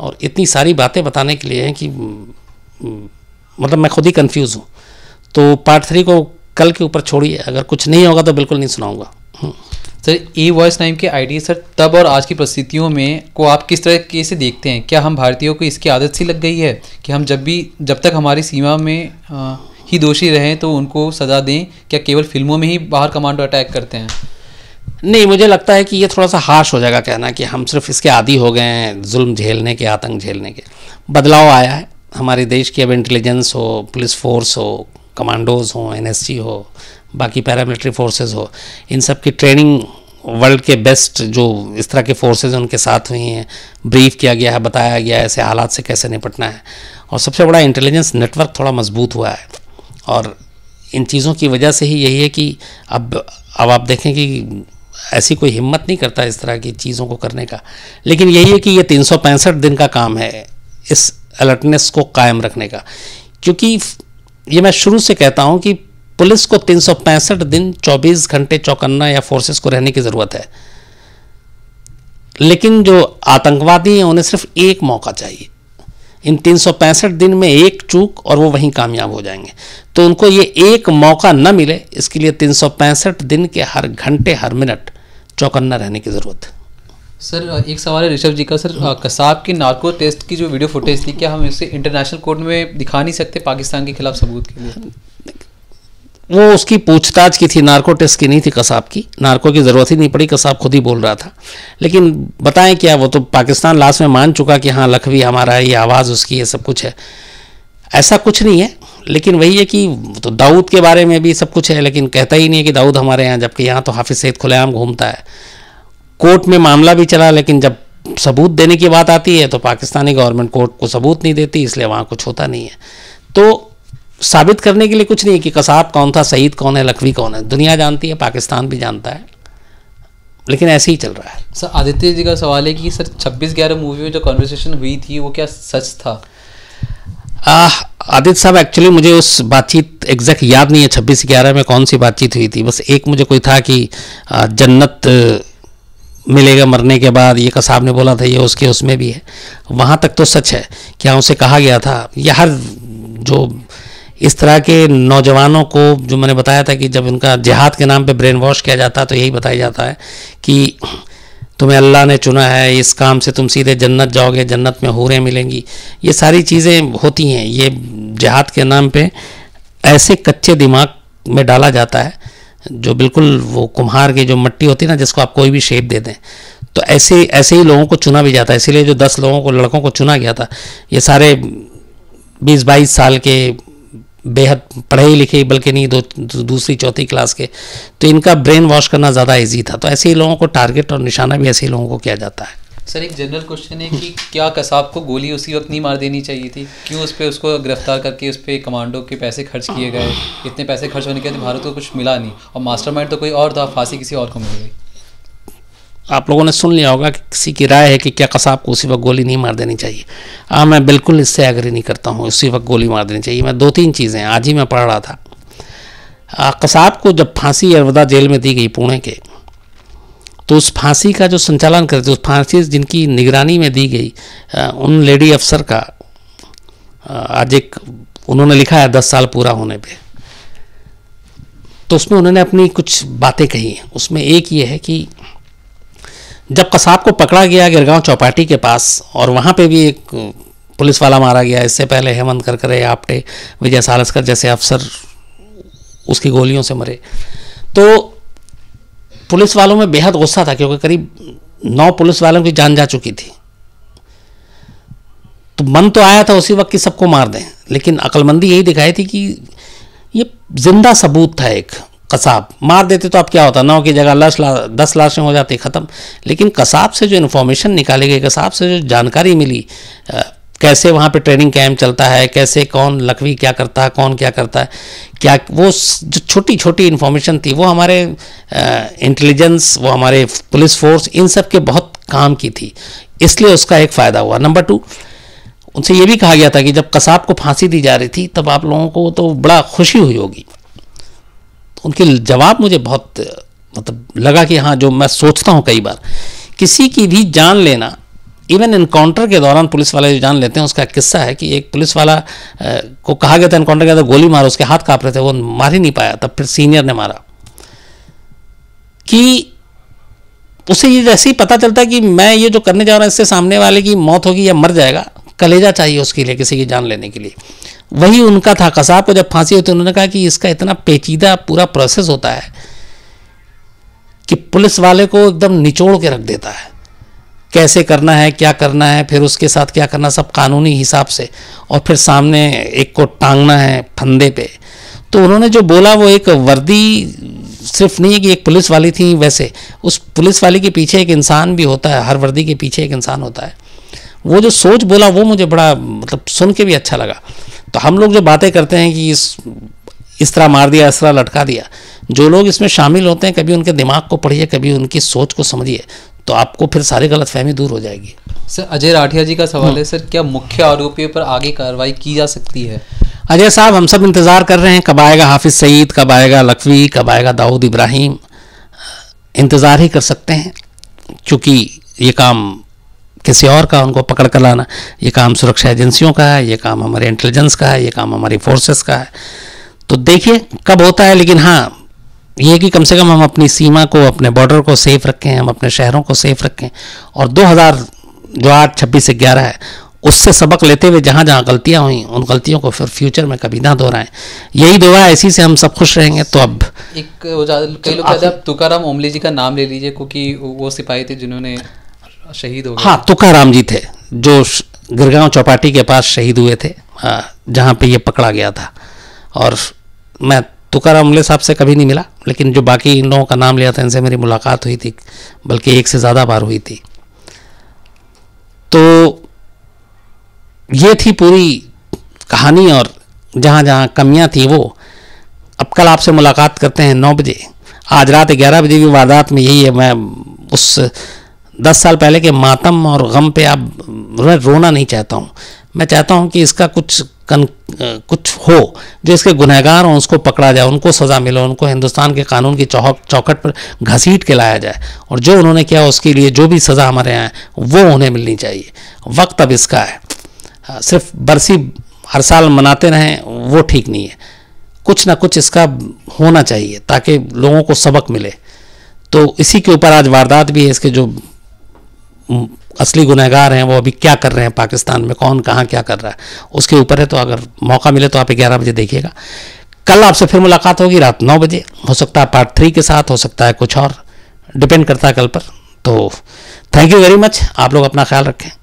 और इतनी सारी बातें बताने के लिए हैं कि मतलब मैं खुद ही कंफ्यूज हूँ तो पार्ट थ्री को कल के ऊपर छोड़िए अगर कुछ नहीं होगा तो बिल्कुल नहीं सुनाऊँगा सर ई वॉइस नाइम के आइडिया सर तब और आज की परिस्थितियों में को आप किस तरह के से देखते हैं क्या हम भारतीयों को इसकी आदत सी लग गई है कि हम जब भी जब तक हमारी सीमा में आ, ही दोषी रहें तो उनको सज़ा दें क्या केवल फिल्मों में ही बाहर कमांडो अटैक करते हैं नहीं मुझे लगता है कि ये थोड़ा सा हार्श हो जाएगा कहना कि हम सिर्फ इसके आदि हो गए हैं जुल्म झेलने के आतंक झेलने के बदलाव आया है हमारे देश की अब इंटेलिजेंस हो पुलिस फोर्स हो कमांडोज हो एनएसजी हो बाकी पैरामिलिट्री फोर्सेस हो इन सब की ट्रेनिंग वर्ल्ड के बेस्ट जो इस तरह के फोर्सेज उनके साथ हुई हैं ब्रीफ किया गया है बताया गया है ऐसे हालात से कैसे निपटना है और सबसे बड़ा इंटेलिजेंस नेटवर्क थोड़ा मजबूत हुआ है और इन चीज़ों की वजह से ही यही है कि अब अब आप देखें कि ऐसी कोई हिम्मत नहीं करता इस तरह की चीज़ों को करने का लेकिन यही है कि ये तीन दिन का काम है इस अलर्टनेस को कायम रखने का क्योंकि ये मैं शुरू से कहता हूँ कि पुलिस को तीन दिन 24 घंटे चौकन्ना या फोर्सेस को रहने की ज़रूरत है लेकिन जो आतंकवादी हैं उन्हें सिर्फ एक मौका चाहिए इन तीन दिन में एक चूक और वो वहीं कामयाब हो जाएंगे तो उनको ये एक मौका न मिले इसके लिए तीन दिन के हर घंटे हर मिनट चौकन्ना रहने की ज़रूरत है सर एक सवाल है ऋषभ जी का सर कसाब की नार्को टेस्ट की जो वीडियो फुटेज थी क्या हम इसे इंटरनेशनल कोर्ट में दिखा नहीं सकते पाकिस्तान के खिलाफ सबूत के लिए वो उसकी पूछताछ की थी नार्को टेस्ट की नहीं थी कसाब की नार्को की ज़रूरत ही नहीं पड़ी कसाब खुद ही बोल रहा था लेकिन बताएं क्या वो तो पाकिस्तान लास्ट में मान चुका कि हाँ लखवी हमारा है ये आवाज़ उसकी है सब कुछ है ऐसा कुछ नहीं है लेकिन वही है कि तो दाऊद के बारे में भी सब कुछ है लेकिन कहता ही नहीं है कि दाऊद हमारे यहाँ जबकि यहाँ तो हाफिज़ सैद खुलेआम घूमता है कोर्ट में मामला भी चला लेकिन जब सबूत देने की बात आती है तो पाकिस्तानी गवर्नमेंट कोर्ट को सबूत नहीं देती इसलिए वहाँ कुछ होता नहीं है तो साबित करने के लिए कुछ नहीं है कि कसाब कौन था सईद कौन है लखवी कौन है दुनिया जानती है पाकिस्तान भी जानता है लेकिन ऐसे ही चल रहा है सर आदित्य जी का सवाल है कि सर छब्बीस ग्यारह मूवी में जो कॉन्वर्सेशन हुई थी वो क्या सच था आदित्य साहब एक्चुअली मुझे उस बातचीत एग्जैक्ट याद नहीं है छब्बीस ग्यारह में कौन सी बातचीत हुई थी बस एक मुझे कोई था कि जन्नत मिलेगा मरने के बाद ये कसाब ने बोला था ये उसके उसमें भी है वहाँ तक तो सच है क्या उसे कहा गया था या हर जो इस तरह के नौजवानों को जो मैंने बताया था कि जब उनका जिहाद के नाम पे ब्रेन वॉश किया जाता है तो यही बताया जाता है कि तुम्हें अल्लाह ने चुना है इस काम से तुम सीधे जन्नत जाओगे जन्नत में हूरें मिलेंगी ये सारी चीज़ें होती हैं ये जिहाद के नाम पे ऐसे कच्चे दिमाग में डाला जाता है जो बिल्कुल वो कुम्हार की जो मट्टी होती है ना जिसको आप कोई भी शेप दे दें तो ऐसे ऐसे ही लोगों को चुना भी जाता है इसीलिए जो दस लोगों को लड़कों को चुना गया था ये सारे बीस बाईस साल के बेहद पढ़े ही लिखे बल्कि नहीं दो दूसरी चौथी क्लास के तो इनका ब्रेन वॉश करना ज़्यादा ईजी था तो ऐसे ही लोगों को टारगेट और निशाना भी ऐसे ही लोगों को किया जाता है सर एक जनरल क्वेश्चन है कि क्या कसाब को गोली उसी वक्त नहीं मार देनी चाहिए थी क्यों उस पर उसको गिरफ्तार करके उस पर कमांडो के पैसे खर्च किए गए इतने पैसे खर्च होने के बाद भारत को कुछ मिला नहीं और मास्टर तो कोई और था फांसी किसी और को मिल गई आप लोगों ने सुन लिया होगा कि किसी की राय है कि क्या कसाब को उसी वक्त गोली नहीं मार देनी चाहिए हाँ मैं बिल्कुल इससे एग्री नहीं करता हूँ उसी वक्त गोली मार देनी चाहिए मैं दो तीन चीज़ें आज ही मैं पढ़ रहा था हाँ, कसाब को जब फांसी अर्वदा जेल में दी गई पुणे के तो उस फांसी का जो संचालन करते उस फांसी जिनकी निगरानी में दी गई उन लेडी अफसर का आज एक उन्होंने लिखा है दस साल पूरा होने पे तो उसमें उन्होंने अपनी कुछ बातें कही हैं उसमें एक ये है कि जब कसाब को पकड़ा गया गिरगांव चौपाटी के पास और वहाँ पे भी एक पुलिस वाला मारा गया इससे पहले हेमंत करकरे आपटे विजय सारसकर जैसे अफसर उसकी गोलियों से मरे तो पुलिस वालों में बेहद गुस्सा था क्योंकि करीब नौ पुलिस वालों की जान जा चुकी थी तो मन तो आया था उसी वक्त कि सबको मार दें लेकिन अकलमंदी यही दिखाई थी कि ये जिंदा सबूत था एक कसाब मार देते तो अब क्या होता नौ की जगह लाश ला दस लाशें हो जाती ख़त्म लेकिन कसाब से जो इन्फॉर्मेशन निकाली गई कसाब से जो जानकारी मिली कैसे वहाँ पे ट्रेनिंग कैम्प चलता है कैसे कौन लखवी क्या करता है कौन क्या करता है क्या वो जो छोटी छोटी इन्फॉर्मेशन थी वो हमारे इंटेलिजेंस वो हमारे पुलिस फोर्स इन सब के बहुत काम की थी इसलिए उसका एक फ़ायदा हुआ नंबर टू उनसे ये भी कहा गया था कि जब कसाब को फांसी दी जा रही थी तब आप लोगों को तो बड़ा खुशी हुई होगी तो उनके जवाब मुझे बहुत मतलब लगा कि हाँ जो मैं सोचता हूँ कई बार किसी की भी जान लेना इवन इनकाउंटर के दौरान पुलिस वाले जो जान लेते हैं उसका किस्सा है कि एक पुलिस वाला को कहा गया था इनकाउंटर के था गोली मारो उसके हाथ काँप रहे थे वो मार ही नहीं पाया तब फिर सीनियर ने मारा कि उसे ये जैसे ही पता चलता है कि मैं ये जो करने जा रहा हूँ इससे सामने वाले की मौत होगी या मर जाएगा कलेजा चाहिए उसके लिए किसी की जान लेने के लिए वही उनका था कसाब को जब फांसी होती उन्होंने कहा कि इसका इतना पेचीदा पूरा प्रोसेस होता है कि पुलिस वाले को एकदम निचोड़ के रख देता है कैसे करना है क्या करना है फिर उसके साथ क्या करना सब कानूनी हिसाब से और फिर सामने एक को टांगना है फंदे पे तो उन्होंने जो बोला वो एक वर्दी सिर्फ नहीं है कि एक पुलिस वाली थी वैसे उस पुलिस वाली के पीछे एक इंसान भी होता है हर वर्दी के पीछे एक इंसान होता है वो जो सोच बोला वो मुझे बड़ा मतलब सुन के भी अच्छा लगा तो हम लोग जो बातें करते हैं कि इस इस तरह मार दिया इस तरह लटका दिया जो लोग इसमें शामिल होते हैं कभी उनके दिमाग को पढ़िए कभी उनकी सोच को समझिए तो आपको फिर सारी गलतफहमी दूर हो जाएगी सर अजय राठिया जी का सवाल हाँ। है सर क्या मुख्य आरोपियों पर आगे कार्रवाई की जा सकती है अजय साहब हम सब इंतज़ार कर रहे हैं कब आएगा हाफिज़ सईद कब आएगा लखवी कब आएगा दाऊद इब्राहिम इंतज़ार ही कर सकते हैं क्योंकि ये काम किसी और का उनको पकड़ कर लाना ये काम सुरक्षा एजेंसियों का है ये काम हमारे इंटेलिजेंस का है ये काम हमारी फोर्सेस का है तो देखिए कब होता है लेकिन हाँ ये कि कम से कम हम अपनी सीमा को अपने बॉर्डर को सेफ रखें हम अपने शहरों को सेफ रखें और 2000 जो आठ छब्बीस से ग्यारह है उससे सबक लेते हुए जहाँ जहाँ गलतियाँ हुई उन गलतियों को फिर फ्यूचर में कभी ना दोहराएं यही दुआ इसी से हम सब खुश रहेंगे तो अब एक तो कई लोग आप तुकाराम ओमली जी का नाम ले लीजिए क्योंकि वो सिपाही थे जिन्होंने शहीद हो हाँ तुकाराम जी थे जो गिरगांव चौपाटी के पास शहीद हुए थे हाँ, जहाँ पे ये पकड़ा गया था और मैं तुकार अमले साहब से कभी नहीं मिला लेकिन जो बाकी इन लोगों का नाम लिया था इनसे मेरी मुलाकात हुई थी बल्कि एक से ज़्यादा बार हुई थी तो ये थी पूरी कहानी और जहाँ जहाँ कमियाँ थी वो अब कल आपसे मुलाकात करते हैं नौ बजे आज रात ग्यारह बजे की वारदात में यही है मैं उस दस साल पहले के मातम और गम पे आप रोना नहीं चाहता हूँ मैं चाहता हूँ कि इसका कुछ कन कुछ हो जो इसके गुनहगार हों उसको पकड़ा जाए उनको सज़ा मिले उनको हिंदुस्तान के कानून की चौक चौकट पर घसीट के लाया जाए और जो उन्होंने किया उसके लिए जो भी सज़ा हमारे यहाँ है वो उन्हें मिलनी चाहिए वक्त अब इसका है सिर्फ बरसी हर साल मनाते रहें वो ठीक नहीं है कुछ ना कुछ इसका होना चाहिए ताकि लोगों को सबक मिले तो इसी के ऊपर आज वारदात भी है इसके जो असली गुनहगार हैं वो अभी क्या कर रहे हैं पाकिस्तान में कौन कहाँ क्या कर रहा है उसके ऊपर है तो अगर मौका मिले तो आप ग्यारह बजे देखिएगा कल आपसे फिर मुलाकात होगी रात नौ बजे हो सकता है पार्ट थ्री के साथ हो सकता है कुछ और डिपेंड करता है कल पर तो थैंक यू वेरी मच आप लोग अपना ख्याल रखें